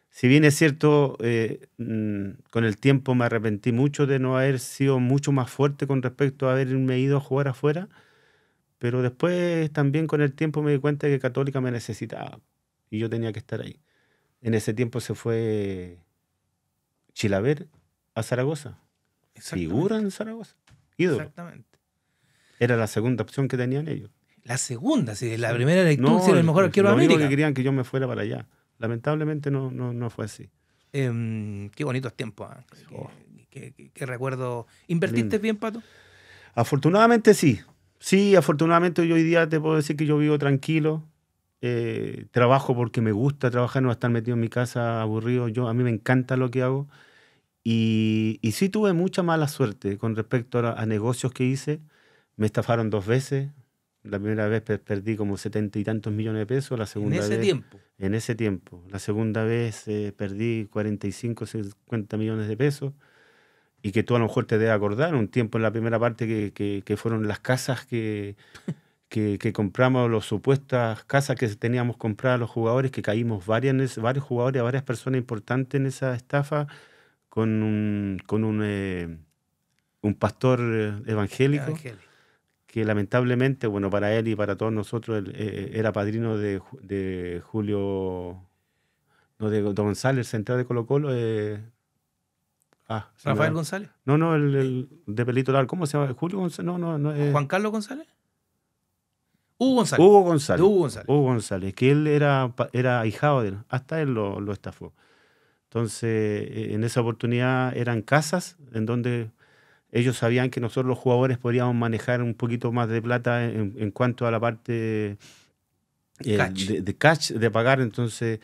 si bien es cierto, eh, mm, con el tiempo me arrepentí mucho de no haber sido mucho más fuerte con respecto a haberme ido a jugar afuera, pero después también con el tiempo me di cuenta de que Católica me necesitaba y yo tenía que estar ahí. En ese tiempo se fue Chilaver a Zaragoza. Figura en Zaragoza. Exactamente. Era la segunda opción que tenían ellos. La segunda, sí, la primera era el mejor arquero América. que querían que yo me fuera para allá. Lamentablemente no, no, fue así. Em, qué bonitos tiempos. Ah. Qué, recuerdo. ¿Invertiste bien, Pato? Afortunadamente sí. Sí, afortunadamente hoy día te puedo decir que yo vivo tranquilo. Eh, trabajo porque me gusta trabajar, no estar metido en mi casa aburrido. Yo, a mí me encanta lo que hago. Y, y sí tuve mucha mala suerte con respecto a negocios que hice me estafaron dos veces. La primera vez perdí como setenta y tantos millones de pesos. La segunda ¿En ese tiempo? En ese tiempo. La segunda vez eh, perdí 45, 50 millones de pesos. Y que tú a lo mejor te debes acordar, un tiempo en la primera parte que, fueron las casas que, que, compramos, las supuestas casas que teníamos compradas los jugadores, que caímos varias, varios jugadores, varias personas importantes en esa estafa con un, con un, eh, un pastor eh, evangélico que lamentablemente, bueno, para él y para todos nosotros, él, eh, eh, era padrino de, Julio, no, de González, central de Colo Colo. Eh, ah, ¿Rafael González? No, no, el, de pelito largo. ¿Cómo se llama? Julio González. No, no, no ¿Juan Carlos González? Hugo González. Hugo González. Hugo González. que él era, era ahijado de él. Hasta él lo, lo estafó. Entonces, en esa oportunidad eran casas en donde ellos sabían que nosotros los jugadores podíamos manejar un poquito más de plata en, cuanto a la parte eh, De, de, de pagar, entonces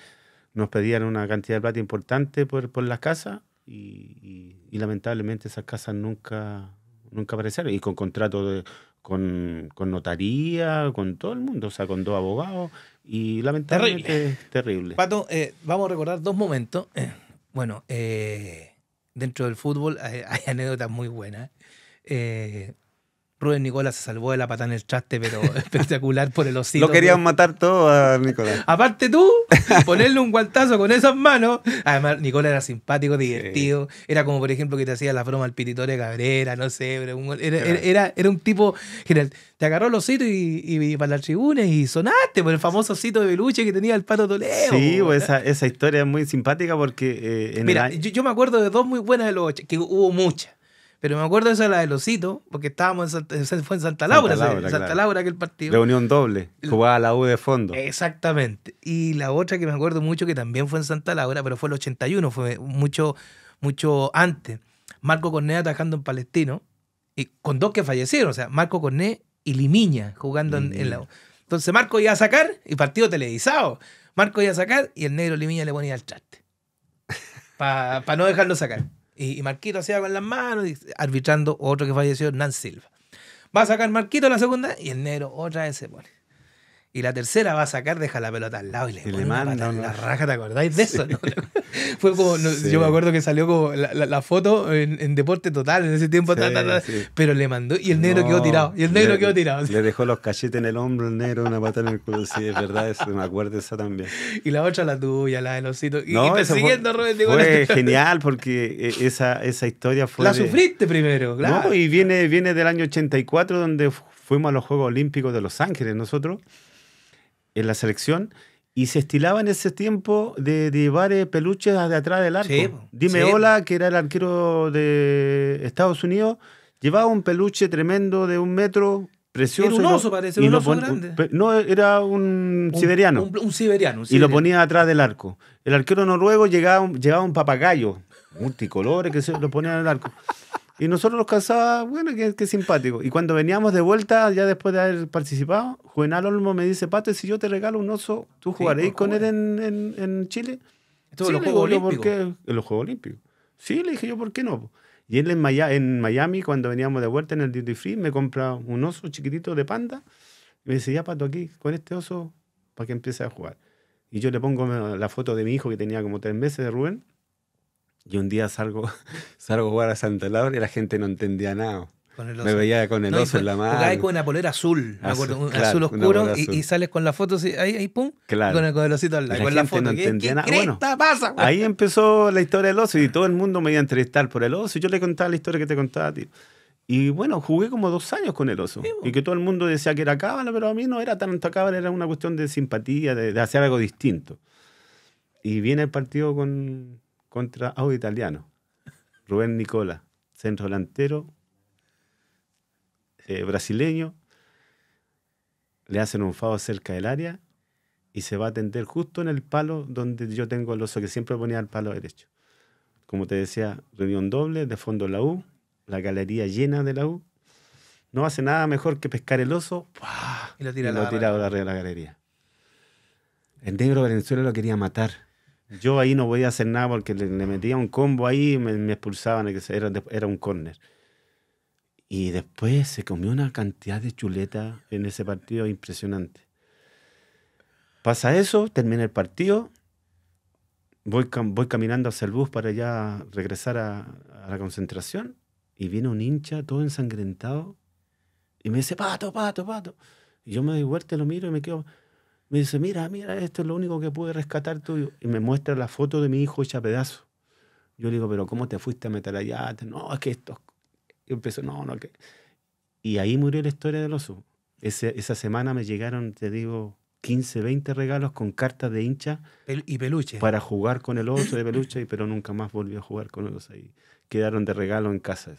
nos pedían una cantidad de plata importante por, las casas y, lamentablemente esas casas nunca, nunca aparecieron y con contrato con, notaría, con todo el mundo, o sea, con dos abogados y lamentablemente terrible. terrible. Pato, eh, vamos a recordar dos momentos. Eh, bueno, eh, dentro del fútbol hay, anécdotas muy buenas. Eh, Rubén Nicolás se salvó de la patada en el traste, pero espectacular por el osito. Lo querían matar todo a Nicolás. Aparte tú, ponerle un guantazo con esas manos. Además, Nicolás era simpático, divertido. Era como, por ejemplo, que te hacía la broma al de Cabrera, no sé. Era, era, un tipo... General, te agarró el osito y, para las tribunas y sonaste por el famoso osito de Beluche que tenía el Pato Toledo. Sí, pues, esa, historia es muy simpática porque... Eh, Mira, yo, yo, me acuerdo de dos muy buenas de los ocho, que hubo muchas pero me acuerdo esa la los Losito, porque estábamos en Santa, fue en Santa Laura, Santa Laura, aquel partido. Reunión doble, jugaba la U de fondo. Exactamente. Y la otra que me acuerdo mucho, que también fue en Santa Laura, pero fue el 81, fue mucho, mucho antes. Marco Corné atajando en Palestino, y con dos que fallecieron, o sea, Marco Corné y Limiña jugando En, la U. Entonces Marco iba a sacar, y partido televisado. Marco iba a sacar, y el negro Limiña le ponía al traste. Para no dejarlo sacar y, Marquito hacía con las manos, arbitrando otro que falleció, Nan Silva. Va a sacar Marquito la segunda y el negro otra vez se pone. Y la tercera va a sacar, deja la pelota al lado y le, y le manda una, raja, ¿te acordáis de eso? Fue como, yo me acuerdo que salió como la, foto en, deporte total en ese tiempo, pero le mandó y el negro quedó tirado, y el negro quedó tirado. Le dejó los cachetes en el hombro, el negro, una patada en el culo, sí, es verdad, me acuerdo de esa también. Y la otra, la tuya, la del osito, y, y persiguiendo fue, a Robert genial porque eh, esa, esa historia fue... La sufriste primero, claro. y viene, viene del año 84 donde fuimos a los Juegos Olímpicos de Los Ángeles nosotros en la selección y se estilaba en ese tiempo de, llevar eh, peluches de atrás del arco. Dime Hola, que era el arquero de Estados Unidos, llevaba un peluche tremendo de un metro, precioso. Era un oso, parece, un oso grande. no, era un, siberiano. Un, siberiano, Y lo ponía atrás del arco. El arquero noruego llegaba, llevaba un papagayo, multicolores, que se lo ponía en el arco. Y nosotros los cansaba, bueno, qué, simpático. Y cuando veníamos de vuelta, ya después de haber participado, Juvenal Olmo me dice, Pato, si yo te regalo un oso, ¿tú jugaréis pues, con él en, en, en Chile? Esto sí, en los Juegos Olímpicos. En los Juegos Olímpicos. Sí, le dije yo, ¿por qué no? Y él en Miami, en Miami, cuando veníamos de vuelta en el Duty Free, me compra un oso chiquitito de panda. Y me dice, ya, Pato, aquí, con este oso, para que empiece a jugar. Y yo le pongo la foto de mi hijo que tenía como tres meses, de Rubén y un día salgo, salgo a jugar a Santa Laura y la gente no entendía nada. Me veía con el oso en la mano. con una polera azul, azul, oscuro, y, sales con la foto ahí, ahí pum, claro. con, el, con, osito al La no entendía nada. ahí empezó la historia del oso y todo el mundo me iba a entrevistar por el oso. Y yo le contaba la historia que te contaba tío Y bueno, jugué como dos años con el oso. y que todo el mundo decía que era cábala, pero a mí no era tanto cábala, era una cuestión de simpatía, de hacer algo distinto. Y viene el partido con, contra Audi Italiano. Rubén Nicola, centro delantero, eh, brasileño. Le hacen un fado cerca del área y se va a tender justo en el palo donde yo tengo el oso que siempre ponía el palo derecho. Como te decía, reunión doble, de fondo la U, la galería llena de la U. No hace nada mejor que pescar el oso y lo tira, la tira a la, la galería. El negro Venezuela lo quería matar yo ahí no podía hacer nada porque le, metía un combo ahí y me, expulsaban, era, era un córner. Y después se comió una cantidad de chuleta en ese partido impresionante. Pasa eso, termina el partido, voy, voy caminando hacia el bus para ya regresar a, la concentración y viene un hincha todo ensangrentado y me dice, pato, pato, pato. Y yo me doy vuelta, lo miro y me quedo, me dice, mira, mira, esto es lo único que pude rescatar tuyo. Y me muestra la foto de mi hijo hecha a pedazo. Yo le digo, pero ¿cómo te fuiste a meter allá? No, es que esto... Y empezó, no, no, que... Y ahí murió la historia del oso. Ese, esa semana me llegaron, te digo, 15, 20 regalos con cartas de hincha. y peluche. Para jugar con el oso de peluche, pero nunca más volvió a jugar con el oso. ahí quedaron de regalo en casa.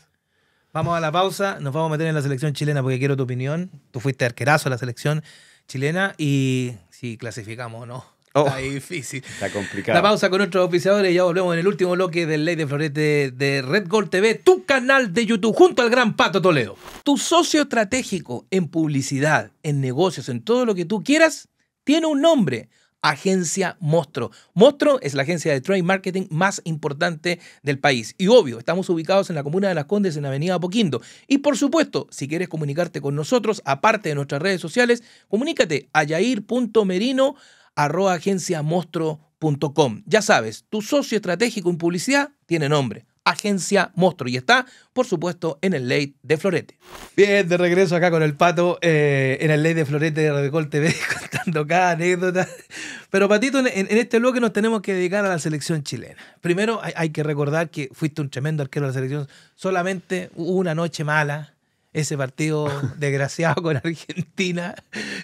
Vamos a la pausa, nos vamos a meter en la selección chilena porque quiero tu opinión. Tú fuiste arquerazo a la selección chilena y si clasificamos o no. Oh. está difícil. Está complicado. La pausa con nuestros oficiadores y ya volvemos en el último bloque del Ley de Florete de Red Gold TV, tu canal de YouTube, junto al gran Pato Toledo. Tu socio estratégico en publicidad, en negocios, en todo lo que tú quieras, tiene un nombre agencia Mostro. Mostro es la agencia de trade marketing más importante del país. Y obvio, estamos ubicados en la comuna de Las Condes, en la avenida Poquindo. Y por supuesto, si quieres comunicarte con nosotros, aparte de nuestras redes sociales, comunícate a yair.merino Ya sabes, tu socio estratégico en publicidad tiene nombre. Agencia Monstruo. Y está, por supuesto, en el Ley de Florete. Bien, de regreso acá con el pato eh, en el Ley de Florete de Col TV, contando cada anécdota. Pero, Patito, en, este bloque nos tenemos que dedicar a la selección chilena. Primero, hay, que recordar que fuiste un tremendo arquero de la selección. Solamente una noche mala ese partido desgraciado con Argentina.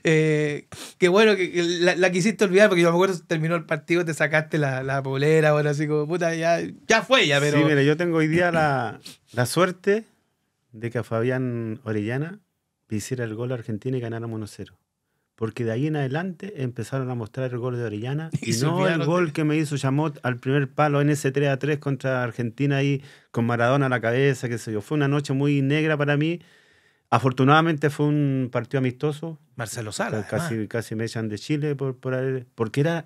Eh, que bueno, que, la, quisiste olvidar porque yo me acuerdo terminó el partido, te sacaste la, la polera, bueno, así como, puta, ya, fue ya, pero... Sí, yo tengo hoy día la, suerte de que a Fabián Orellana hiciera el gol a Argentina y ganara 1-0 porque de ahí en adelante empezaron a mostrar el gol de Orellana y, no el gol que me hizo Chamot al primer palo en ese 3 a 3 contra Argentina ahí con Maradona a la cabeza, qué sé yo. Fue una noche muy negra para mí. Afortunadamente fue un partido amistoso. Marcelo Sala. Casi, casi me echan de Chile por, porque era.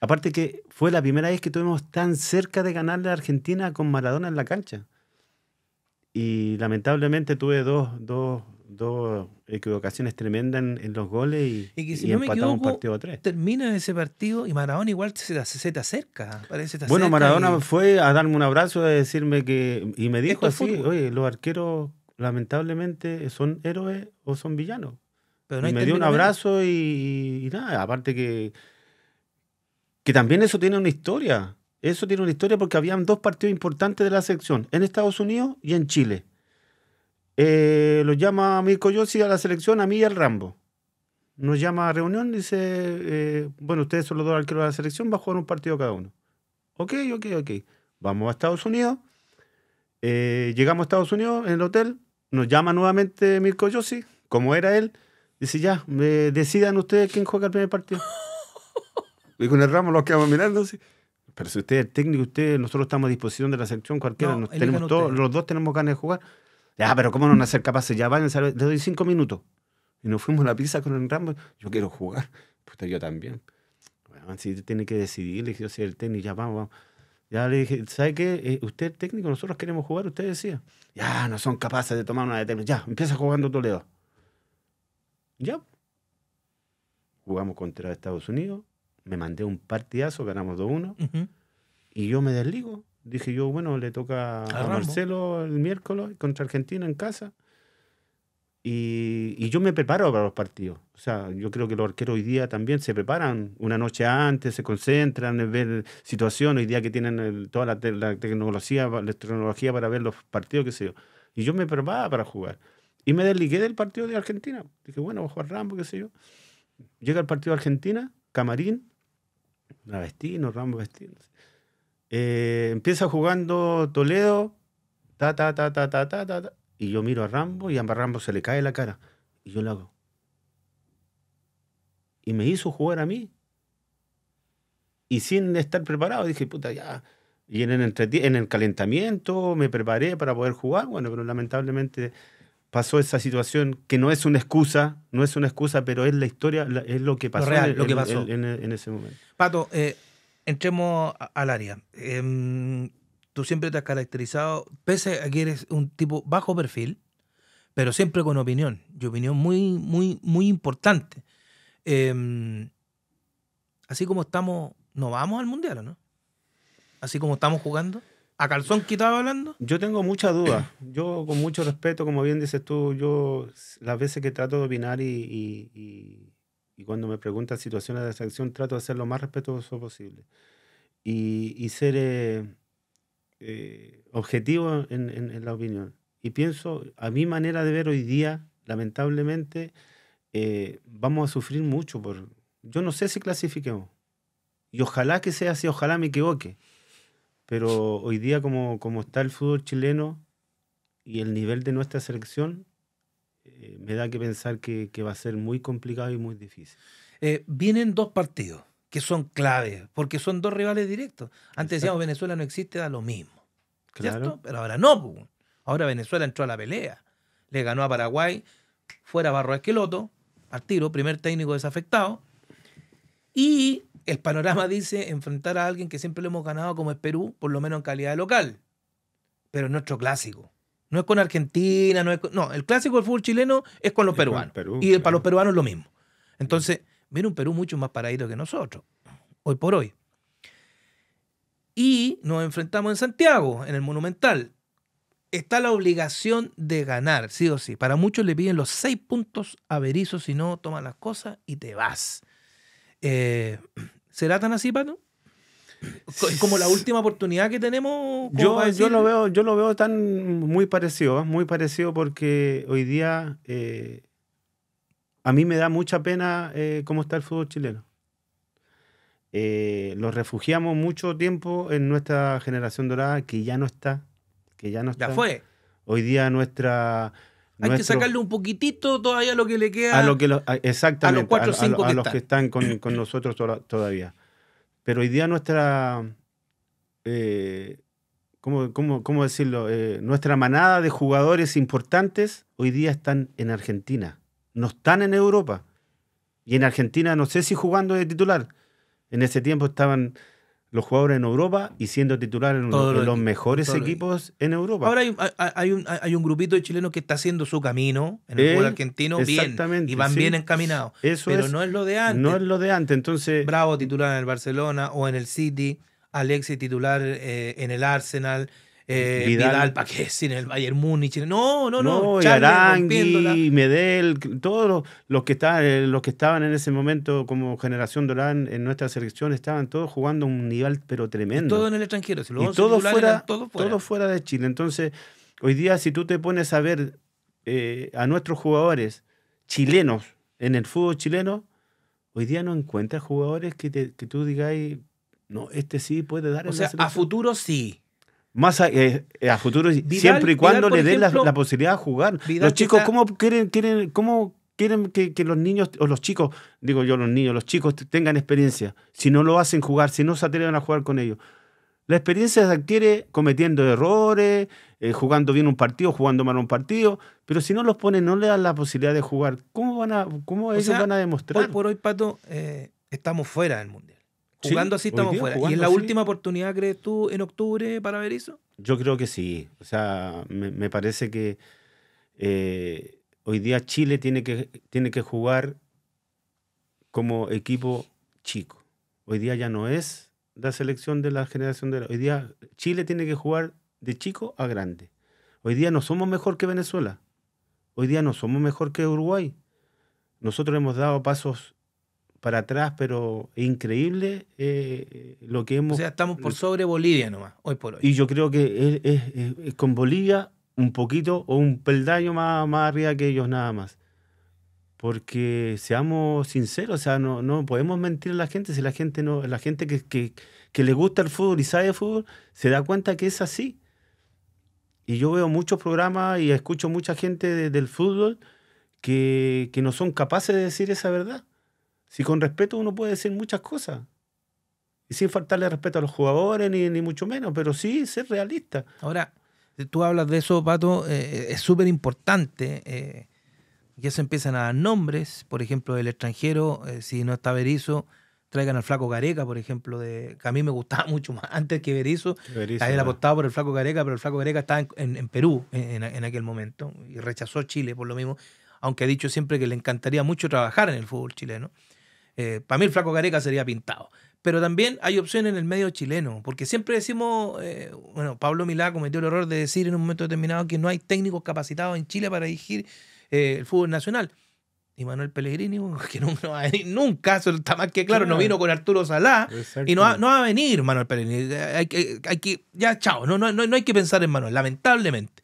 Aparte que fue la primera vez que tuvimos tan cerca de ganarle a Argentina con Maradona en la cancha. Y lamentablemente tuve dos dos equivocaciones tremendas en, los goles y, y, que empatamos un partido a tres. Termina ese partido y Maradona igual se, te acerca. bueno, Maradona fue a darme un abrazo, a decirme que. Y me dijo así: oye, los arqueros lamentablemente son héroes o son villanos. Pero no y me dio un abrazo y, nada, aparte que, que también eso tiene una historia. Eso tiene una historia porque habían dos partidos importantes de la sección en Estados Unidos y en Chile. Eh, lo llama Mirko Yossi a la selección, a mí y al Rambo. Nos llama a reunión, dice, eh, bueno, ustedes son los dos arqueros de la selección, va a jugar un partido cada uno. Ok, ok, ok. Vamos a Estados Unidos. Eh, llegamos a Estados Unidos en el hotel, nos llama nuevamente Mirko Yossi, como era él, dice, ya, eh, decidan ustedes quién juega el primer partido. y con el Rambo los quedamos mirando, Pero si usted es el técnico, usted, nosotros estamos a disposición de la selección cualquiera, tenemos todos, los dos tenemos ganas de jugar. Ah, pero ¿cómo no van ser capaces? Ya van, le doy cinco minutos. Y nos fuimos a la pizza con el Rambo. Yo quiero jugar. pues yo también. Bueno, si tiene que decidir, le dije, yo soy el tenis ya vamos, Ya le dije, ¿sabe qué? Eh, usted es técnico, nosotros queremos jugar, usted decía. Ya, no son capaces de tomar una determinación. Ya, empieza jugando Toledo. Ya. Jugamos contra Estados Unidos, me mandé un partidazo, ganamos 2-1, y yo me desligo. Dije yo, bueno, le toca a, Marcelo el miércoles contra Argentina en casa. Y, y, yo me preparo para los partidos. O sea, yo creo que los arqueros hoy día también se preparan una noche antes, se concentran en ver situaciones, hoy día que tienen toda la, tecnología, la tecnología para ver los partidos, qué sé yo. Y yo me preparaba para jugar. Y me desligué del partido de Argentina. Dije, bueno, voy a jugar Rambo, qué sé yo. Llega el partido de Argentina, Camarín, la Rambo vestido. Eh, empieza jugando Toledo, ta, ta, ta, ta, ta, ta, ta, y yo miro a Rambo y a Rambo se le cae la cara. Y yo lo hago. Y me hizo jugar a mí. Y sin estar preparado, dije, puta, ya. Y en el, calentamiento me preparé para poder jugar, bueno, pero lamentablemente pasó esa situación que no es una excusa, no es una excusa, pero es la historia, es lo que pasó, en, ese momento. Pato, eh, entremos al área. Em, tú siempre te has caracterizado, pese a que eres un tipo bajo perfil, pero siempre con opinión, y opinión muy, muy, muy importante. Em, así como estamos, ¿no vamos al mundial o no? Así como estamos jugando. ¿A calzón quitado hablando? Yo tengo muchas dudas. Yo, con mucho respeto, como bien dices tú, yo las veces que trato de opinar y y cuando me preguntan situaciones de selección, trato de ser lo más respetuoso posible y, y ser eh, eh, objetivo en, en, la opinión. Y pienso, a mi manera de ver hoy día, lamentablemente, eh, vamos a sufrir mucho por... Yo no sé si clasifiquemos. Y ojalá que sea así, ojalá me equivoque. Pero hoy día, como, como está el fútbol chileno y el nivel de nuestra selección, eh, me da que pensar que, va a ser muy complicado y muy difícil. Eh, vienen dos partidos que son claves, porque son dos rivales directos. Antes decíamos Venezuela no existe, da lo mismo. Claro. Pero ahora no, ahora Venezuela entró a la pelea. Le ganó a Paraguay, fuera Barro Esqueloto, al tiro, primer técnico desafectado. Y el panorama dice enfrentar a alguien que siempre lo hemos ganado como es Perú, por lo menos en calidad local. Pero es nuestro clásico. No es con Argentina, no es con, No, el clásico del fútbol chileno es con los peruanos. y para los peruanos es lo mismo. Entonces, viene un Perú mucho más paradito que nosotros, hoy por hoy. Y nos enfrentamos en Santiago, en el Monumental. Está la obligación de ganar, sí o sí. Para muchos le piden los seis puntos a Berizzo, si no, toma las cosas y te vas. Eh, ¿Será tan así, Pato? como la última oportunidad que tenemos. Yo, yo, lo veo, yo lo veo tan muy parecido, ¿eh? muy parecido porque hoy día eh, a mí me da mucha pena eh, cómo está el fútbol chileno. los refugiamos mucho tiempo en nuestra generación dorada que ya no está, que ya no está. fue. Hoy día nuestra hay que sacarle un poquitito todavía lo que le queda. A lo que los o cinco a, que, los están. que están con, nosotros todavía. Pero hoy día nuestra, eh, ¿cómo, decirlo? Eh, nuestra manada de jugadores importantes hoy día están en Argentina, no están en Europa. Y en Argentina no sé si jugando de titular. En ese tiempo estaban los jugadores en Europa y siendo titular en, uno de los, mejores equipos en Europa. Ahora hay, hay, un, hay, un, grupito de chilenos que está haciendo su camino en el fútbol eh, argentino bien y van bien encaminados. pero no es lo de antes. es lo de antes, entonces. Bravo titular en el Barcelona o en el City, Alexis titular eh, en el Arsenal eh, Vidal. Vidal, el Bayern Múnich. No, no, no. no Medel, todos los, que estaban, eh, los que estaban en ese momento como generación Dorán en nuestra selección estaban todos jugando a un nivel pero tremendo. todo en el extranjero. Si lo y todo fuera, todo fuera. de Chile. Entonces, hoy día si tú te pones a ver eh, a nuestros jugadores chilenos en el fútbol chileno, hoy día no encuentras jugadores que, que tú digáis, no, este sí puede dar. O sea, a futuro sí más a, eh, eh, futuro, siempre y cuando le den la, posibilidad de jugar. los chicos, ¿cómo quieren, quieren, cómo quieren que, los niños, o los chicos, digo yo los niños, los chicos tengan experiencia? Si no lo hacen jugar, si no se atreven a jugar con ellos. La experiencia se adquiere cometiendo errores, eh, jugando bien un partido, jugando mal un partido, pero si no los ponen, no le dan la posibilidad de jugar, ¿cómo, van a, ellos van a demostrar? por hoy, Pato, estamos fuera del Mundial. Jugando así estamos fuera. ¿Y es la última oportunidad, crees tú, en octubre para ver eso? Yo creo que sí. O sea, me, parece que eh, hoy día Chile tiene que, tiene que jugar como equipo chico. Hoy día ya no es la selección de la generación de... hoy día Chile tiene que jugar de chico a grande. Hoy día no somos mejor que Venezuela. Hoy día no somos mejor que Uruguay. Nosotros hemos dado pasos para atrás, pero increíble eh, lo que hemos... O sea, estamos por sobre Bolivia nomás, hoy por hoy. Y yo creo que es, con Bolivia un poquito o un peldaño más, más arriba que ellos nada más. Porque seamos sinceros, o sea, no, podemos mentir a la gente. Si la gente no, la gente que, le gusta el fútbol y sabe el fútbol, se da cuenta que es así. Y yo veo muchos programas y escucho mucha gente del fútbol que no son capaces de decir esa verdad. Si con respeto uno puede decir muchas cosas. Y sin faltarle respeto a los jugadores, ni, mucho menos, pero sí ser realista. Ahora, eh, tú hablas de eso, Pato, eh, eh, es súper importante. ya se empiezan a dar nombres, por ejemplo, el extranjero, si no está Berizo, traigan al flaco Careca, por ejemplo, de, que a mí me gustaba mucho más antes que Berizo. Berizo había apostado por el flaco Careca, pero el flaco Careca estaba en, en Perú en, en, aquel momento y rechazó Chile por lo mismo, aunque ha dicho siempre que le encantaría mucho trabajar en el fútbol chileno. Eh, para mí el flaco Careca sería pintado. Pero también hay opciones en el medio chileno, porque siempre decimos, eh, bueno, Pablo Milá cometió el error de decir en un momento determinado que no hay técnicos capacitados en Chile para dirigir eh, el fútbol nacional. Y Manuel Pellegrini, que no, va a venir nunca, eso está más que claro, no vino con Arturo Salá y no va, a venir Manuel Pellegrini. Hay, que, ya, chao, no, no, hay que pensar en Manuel, lamentablemente.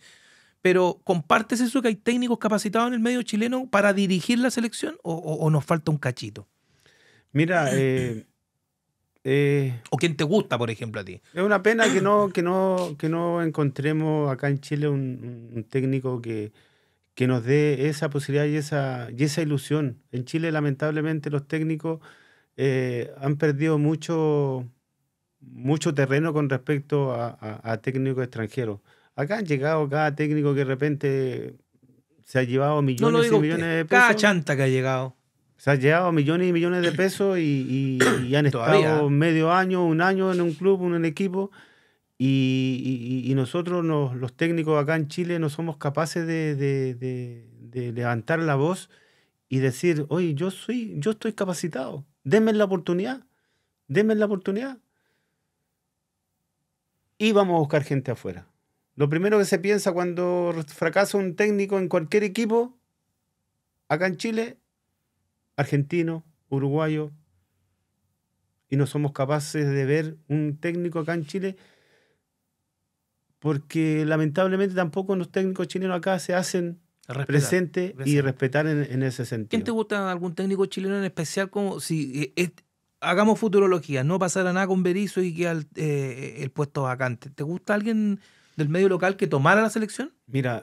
Pero ¿compartes eso que hay técnicos capacitados en el medio chileno para dirigir la selección o nos falta un cachito? Mira, eh, eh, o quien te gusta, por ejemplo, a ti. Es una pena que no, que no, que no encontremos acá en Chile un, técnico que, que, nos dé esa posibilidad y esa, y esa ilusión. En Chile, lamentablemente, los técnicos eh, han perdido mucho, mucho terreno con respecto a, a, técnicos extranjeros. Acá han llegado cada técnico que de repente se ha llevado millones y millones de pesos. Cada chanta que ha llegado se han llevado millones y millones de pesos y, han estado medio año, un año en un club, en un equipo. Y, nosotros, los técnicos acá en Chile, no somos capaces de, levantar la voz y decir, oye, yo, soy, yo estoy capacitado, denme la oportunidad, denme la oportunidad. Y vamos a buscar gente afuera. Lo primero que se piensa cuando fracasa un técnico en cualquier equipo, acá en Chile, Argentino, uruguayo, y no somos capaces de ver un técnico acá en Chile, porque lamentablemente tampoco los técnicos chilenos acá se hacen presentes y respetar en, ese sentido. ¿Quién te gusta algún técnico chileno en especial? Como si eh, hagamos futurología, no pasará nada con Berizzo y que eh, el puesto vacante. ¿Te gusta alguien del medio local que tomara la selección? Mira,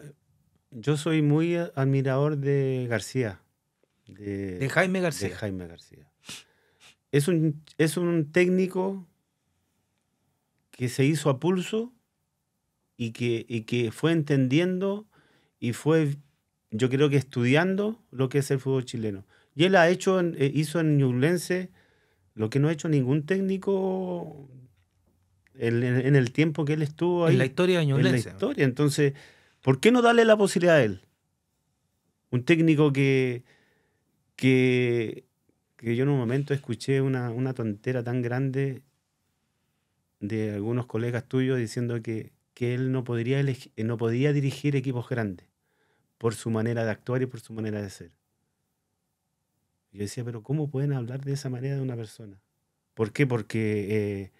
yo soy muy admirador de García de, Jaime García. García. Es un, es un técnico que se hizo a pulso y que, fue entendiendo y fue, yo creo que estudiando lo que es el fútbol chileno. Y él ha hecho, eh, hizo en Ñublense lo que no ha hecho ningún técnico en, el tiempo que él estuvo ahí. En la historia de Ñublense. En la historia. Entonces, ¿por qué no darle la posibilidad a él? Un técnico que, que, yo en un momento escuché una, tontera tan grande de algunos colegas tuyos diciendo que, él no, podría eh, no podía dirigir equipos grandes por su manera de actuar y por su manera de ser. Yo decía, pero ¿cómo pueden hablar de esa manera de una persona? ¿Por qué? Porque eh,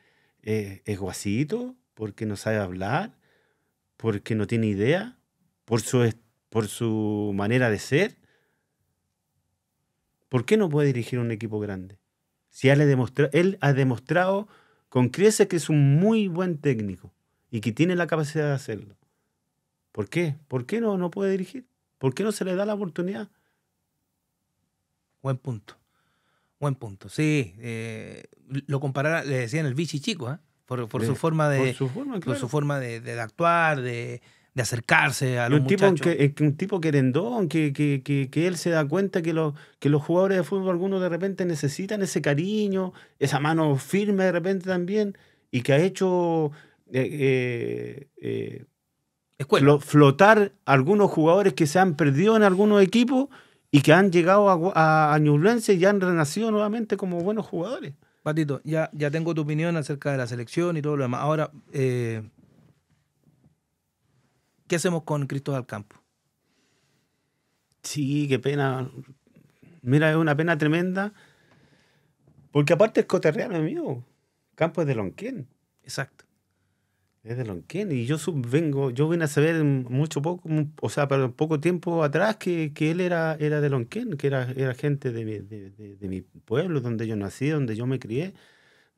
eh, es guasito, porque no sabe hablar, porque no tiene idea, por su, por su manera de ser. ¿Por qué no puede dirigir un equipo grande? Si él ha, demostrado, él ha demostrado con creces que es un muy buen técnico y que tiene la capacidad de hacerlo. ¿Por qué? ¿Por qué no, no puede dirigir? ¿Por qué no se le da la oportunidad? Buen punto. Buen punto. Sí, eh, lo comparara, le decían el bichi chico, ¿eh? por, su forma de. su forma, por su forma de actuar, de, de acercarse a los un Tipo que, eh, un tipo querendón, que, él se da cuenta que, que los jugadores de fútbol algunos de repente necesitan ese cariño, esa mano firme de repente también, y que ha hecho eh, eh, flotar algunos jugadores que se han perdido en algunos equipos y que han llegado a, a, y han renacido nuevamente como buenos jugadores. Patito, ya, ya tengo tu opinión acerca de la selección y todo lo demás. Ahora, ¿Qué hacemos con Cristóbal Campo? Sí, qué pena. Mira, es una pena tremenda. Porque aparte es coterreano mío. Campo es de Lonquén. Exacto. Es de Lonquén. Y yo subvengo, yo vine a saber mucho poco, o sea, pero poco tiempo atrás que, él era, era de Lonquén, que era, gente de mi, pueblo, donde yo nací, donde yo me crié,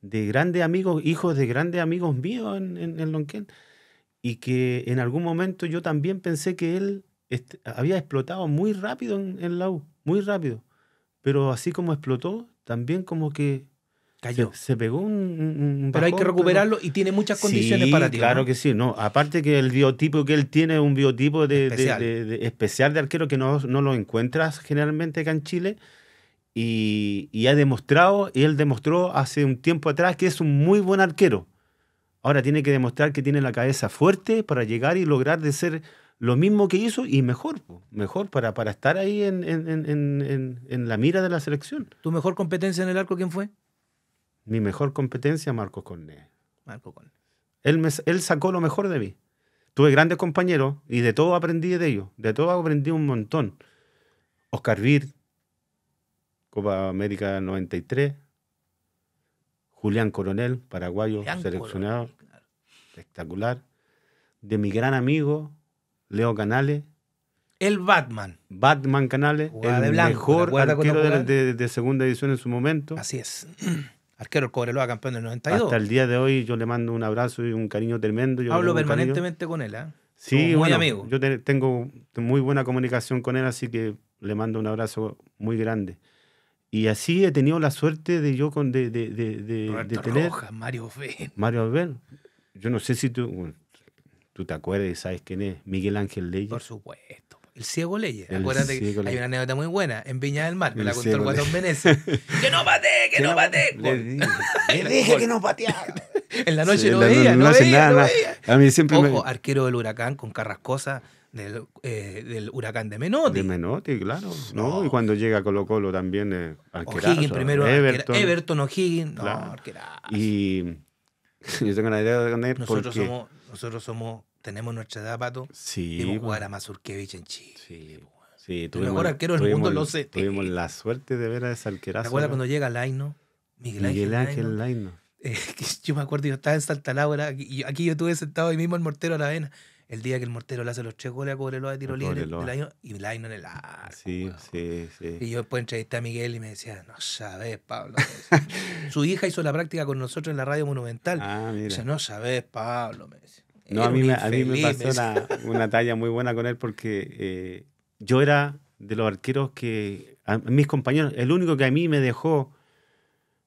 de grandes amigos, hijos de grandes amigos míos en, en Lonquén y que en algún momento yo también pensé que él había explotado muy rápido en, la U, muy rápido. Pero así como explotó, también como que cayó. Se, pegó un, Pero hay que recuperarlo y tiene muchas condiciones para ti. Claro que sí, no. Aparte que el biotipo que él tiene es un biotipo especial. De, arquero que no, no, lo encuentras generalmente acá en Chile. y ha demostrado, y él demostró hace un tiempo atrás que es un muy buen arquero Ahora tiene que demostrar que tiene la cabeza fuerte para llegar y lograr de ser lo mismo que hizo y mejor, mejor para, para estar ahí en, la mira de la selección. ¿Tu mejor competencia en el arco quién fue? Mi mejor competencia, Marcos Corné. Marco Corné. Él, me, él sacó lo mejor de mí. Tuve grandes compañeros y de todo aprendí de ellos. De todo aprendí un montón. Oscar Vir, Copa América 93. Julián Coronel, paraguayo, seleccionado espectacular, de mi gran amigo Leo Canales. El Batman. Batman Canales, el mejor arquero de, segunda edición en su momento. Así es. Arquero el Cobreloa, campeón del 92. Hasta el día de hoy yo le mando un abrazo y un cariño tremendo. Yo Hablo permanentemente con él, ¿ah? Sí, muy amigo. Yo tengo muy buena comunicación con él, así que le mando un abrazo muy grande. Y así he tenido la suerte de yo de, tener. Mario Abel. Mario Abel yo no sé si tú, tú te acuerdas y sabes quién es Miguel Ángel Leyes. Por supuesto. El ciego Leyes. Acuérdate que hay una anécdota muy buena en Viña del Mar. que la contó el guatón Venecia. ¡Que no pateé! ¡Que no pateé! Le, dije, que no pateara. en la noche no, veía, no, veía, nada, no, veía, A mí siempre Ojo, arquero del huracán con Carrascosa. Del, eh, del, huracán de Menotti. De Menotti, claro. No, y cuando llega Colo Colo también eh, O'Higgins primero, Everton, Everton O'Higgins, no, claro. Y Yo tengo una idea de tener Nosotros somos, nosotros somos, tenemos nuestra edad, Pato. Sí. Y jugar a en Chile. Sí. sí tuvimos, el mejor arquero del mundo, lo sé. Tuvimos la suerte de ver a ese arquerazo. ¿Te acuerdas cuando llega Laino? Miguel, Miguel Ángel, Laino. yo me acuerdo, yo estaba en Santa y aquí, aquí yo estuve sentado ahí mismo el mortero a la avena el día que el mortero le hace los tres goles a Cobreloa de tiro libre año, y Blaino en el arco. Y yo después entrevisté a Miguel y me decía, no sabes, Pablo. Su hija hizo la práctica con nosotros en la radio monumental. Ah, no sabes, Pablo, me No, a mí, me, pasó una, talla muy buena con él porque eh, yo era de los arqueros que, mis compañeros, el único que a mí me dejó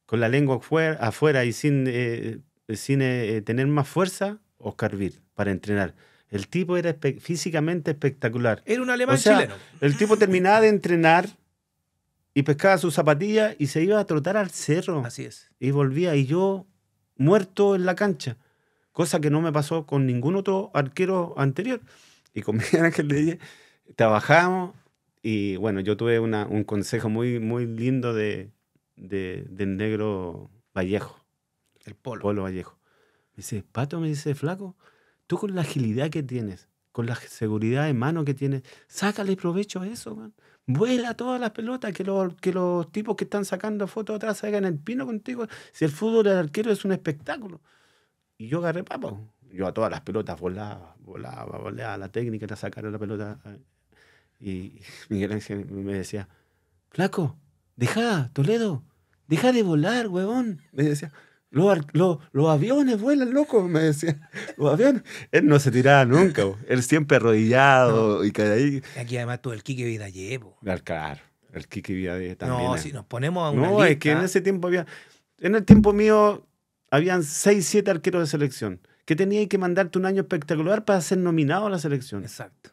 con la lengua afuera, afuera y sin, eh, sin eh, tener más fuerza, Oscar Vir, para entrenar. El tipo era físicamente espectacular. Era un alemán chileno. El tipo terminaba de entrenar y pescaba sus zapatillas y se iba a trotar al cerro. Así es. Y volvía y yo muerto en la cancha, cosa que no me pasó con ningún otro arquero anterior. Y con Miguel Ángel dije, trabajamos y bueno, yo tuve un consejo muy, muy lindo de, del negro Vallejo. El Polo. Polo Vallejo. Me dice, Pato, me dice, flaco, Tú con la agilidad que tienes, con la seguridad de mano que tienes, sácale provecho a eso, man. Vuela todas las pelotas, que, los, que los tipos que están sacando fotos atrás salgan el pino contigo. Si el fútbol del arquero es un espectáculo. Y yo agarré papo. Yo a todas las pelotas volaba, volaba, volaba. La técnica de sacar la pelota. Eh. Y Miguel Ángel me decía, flaco, deja, Toledo, deja de volar, huevón. Me decía, los, aviones vuelan, loco, me decía. Los aviones. Él no se tiraba nunca, él siempre arrodillado y cada ahí. Aquí además todo el Vida Vida ah, Claro, el Kike Vida también. No, si nos ponemos a una No, es que en ese tiempo había... En el tiempo mío habían 6, 7 arqueros de selección que tenían que mandarte un año espectacular para ser nominado a la selección. Exacto.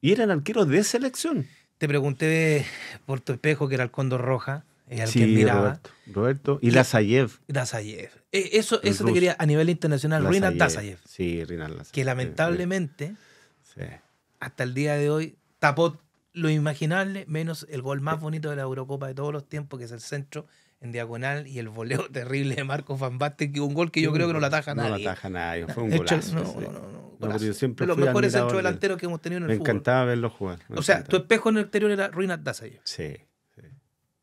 Y eran arqueros de selección. Te pregunté por tu espejo que era el Condor Roja. ¿ah? Roberto, Y Lazayev. Lazayev. E, eso, te quería a nivel internacional. Rinald Lazayev. Sí, Lazayev. Que lamentablemente, hasta el día de hoy, tapó lo imaginable, menos el gol más bonito de la Eurocopa de todos los tiempos, que es el centro en diagonal y el voleo terrible de Marco Van Basten, que un gol que yo creo que no lo ataja nadie. No lo ataja nadie, fue un golazo. no, no, de los mejores centrodelanteros que hemos tenido en el fútbol. Me encantaba verlo jugar. o sea, tu espejo en el exterior era Ruinas Lazayev Sí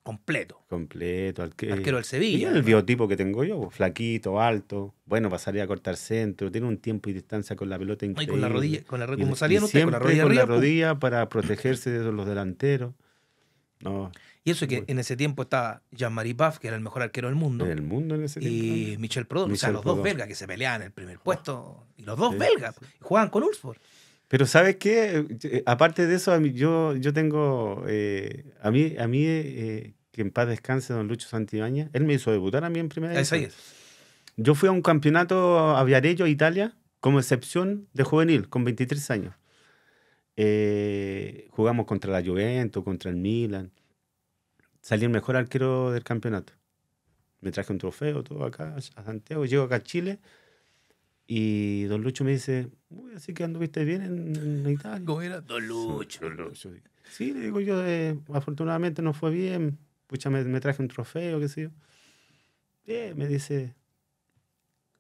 completo. Completo. Arquero del Sevilla. Y el biotipo que tengo yo, flaquito, alto, bueno, pasaría a cortar centro, tiene un tiempo y distancia con la pelota increíble. con la rodilla, con la, como con la rodilla con la pues. rodilla para protegerse de los delanteros. No. Y eso es que en ese tiempo estaba Jean-Marie Buff, que era el mejor arquero del mundo. Del mundo en ese tiempo. Y Michel Prodon, o sea, los dos belgas que se peleaban en el primer oh. puesto. Y los dos belgas. juegan Jugaban con Ulfsburg. Pero ¿sabes qué? Eh, aparte de eso, yo, yo tengo, eh, a mí, a mí eh, que en paz descanse don Lucho Santibáñez. él me hizo debutar a mí en primera Eso Yo fui a un campeonato a Viarello, Italia, como excepción de juvenil, con 23 años. jugamos contra la Juventus, contra el Milan. Salí el mejor arquero del campeonato. Me traje un trofeo, todo acá, a Santiago. Llego acá a Chile y don Lucho me dice, Uy, así que anduviste bien en, Italia. era? Don Lucho. Sí, le digo yo, eh, afortunadamente no fue bien, pucha, me, traje un trofeo, qué sé yo. Eh, me dice,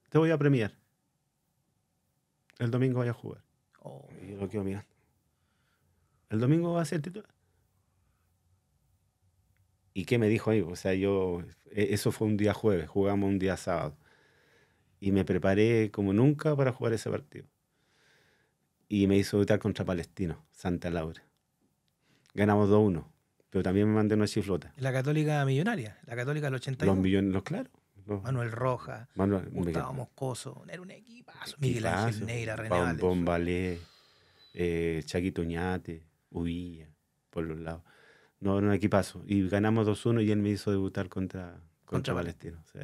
te voy a premiar. El domingo voy a jugar. Oh. Y yo lo quiero mirando. El domingo va a ser titular. ¿Y qué me dijo ahí? O sea, yo, e, eso fue un día jueves, jugamos un día sábado y me preparé como nunca para jugar ese partido. Y me hizo debutar contra Palestino, Santa Laura. Ganamos 2-1, pero también me mandé una chiflota. La Católica Millonaria, la Católica del 81. Los millones, los claros. Manuel Roja, Manuel, Gustavo Moscoso, era un equipazo. Miguel Ángel Neira, René Bombalé, eh, Chaquito Ñate, Ubilla, por los lados. No, era un equipazo. Y ganamos 2-1 y él me hizo debutar contra, contra, Palestino. Sí.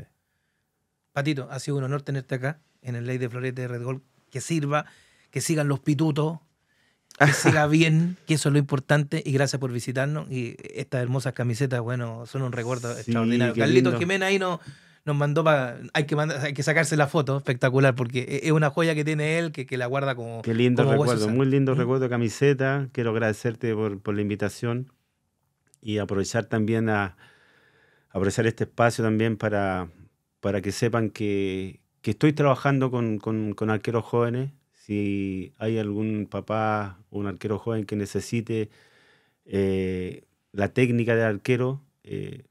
Patito, ha sido un honor tenerte acá en el Ley de Florete de Red Gold. Que sirva, que sigan los pitutos, que siga bien, que eso es lo importante. Y gracias por visitarnos. Y estas hermosas camisetas, bueno, son un recuerdo extraordinario. Carlitos Jimena ahí nos, nos mandó para. Hay que, hay que sacarse la foto, espectacular, porque e-, es una joya que tiene él que, la guarda como. Qué lindo recuerdo, muy lindo recuerdo de camiseta. Quiero agradecerte por, por la invitación y aprovechar también a aprovechar este espacio también para para que sepan que, estoy trabajando con, con, arqueros jóvenes. Si hay algún papá o un arquero joven que necesite eh, la técnica de arquero, eh,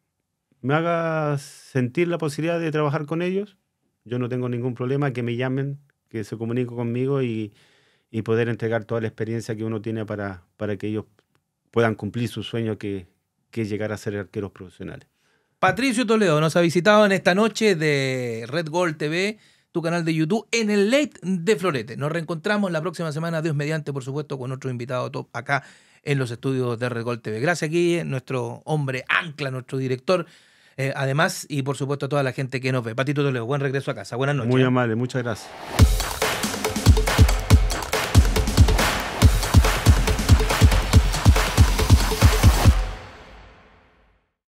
me haga sentir la posibilidad de trabajar con ellos. Yo no tengo ningún problema que me llamen, que se comuniquen conmigo y, poder entregar toda la experiencia que uno tiene para, para que ellos puedan cumplir su sueño que, que es llegar a ser arqueros profesionales. Patricio Toledo nos ha visitado en esta noche de Red Gold TV, tu canal de YouTube, en el Late de Florete. Nos reencontramos la próxima semana, Dios mediante, por supuesto, con otro invitado top acá en los estudios de Red Gold TV. Gracias, Guille, nuestro hombre ancla, nuestro director. Eh, además, y por supuesto a toda la gente que nos ve. Patito Toledo, buen regreso a casa. Buenas noches. Muy amable, muchas gracias.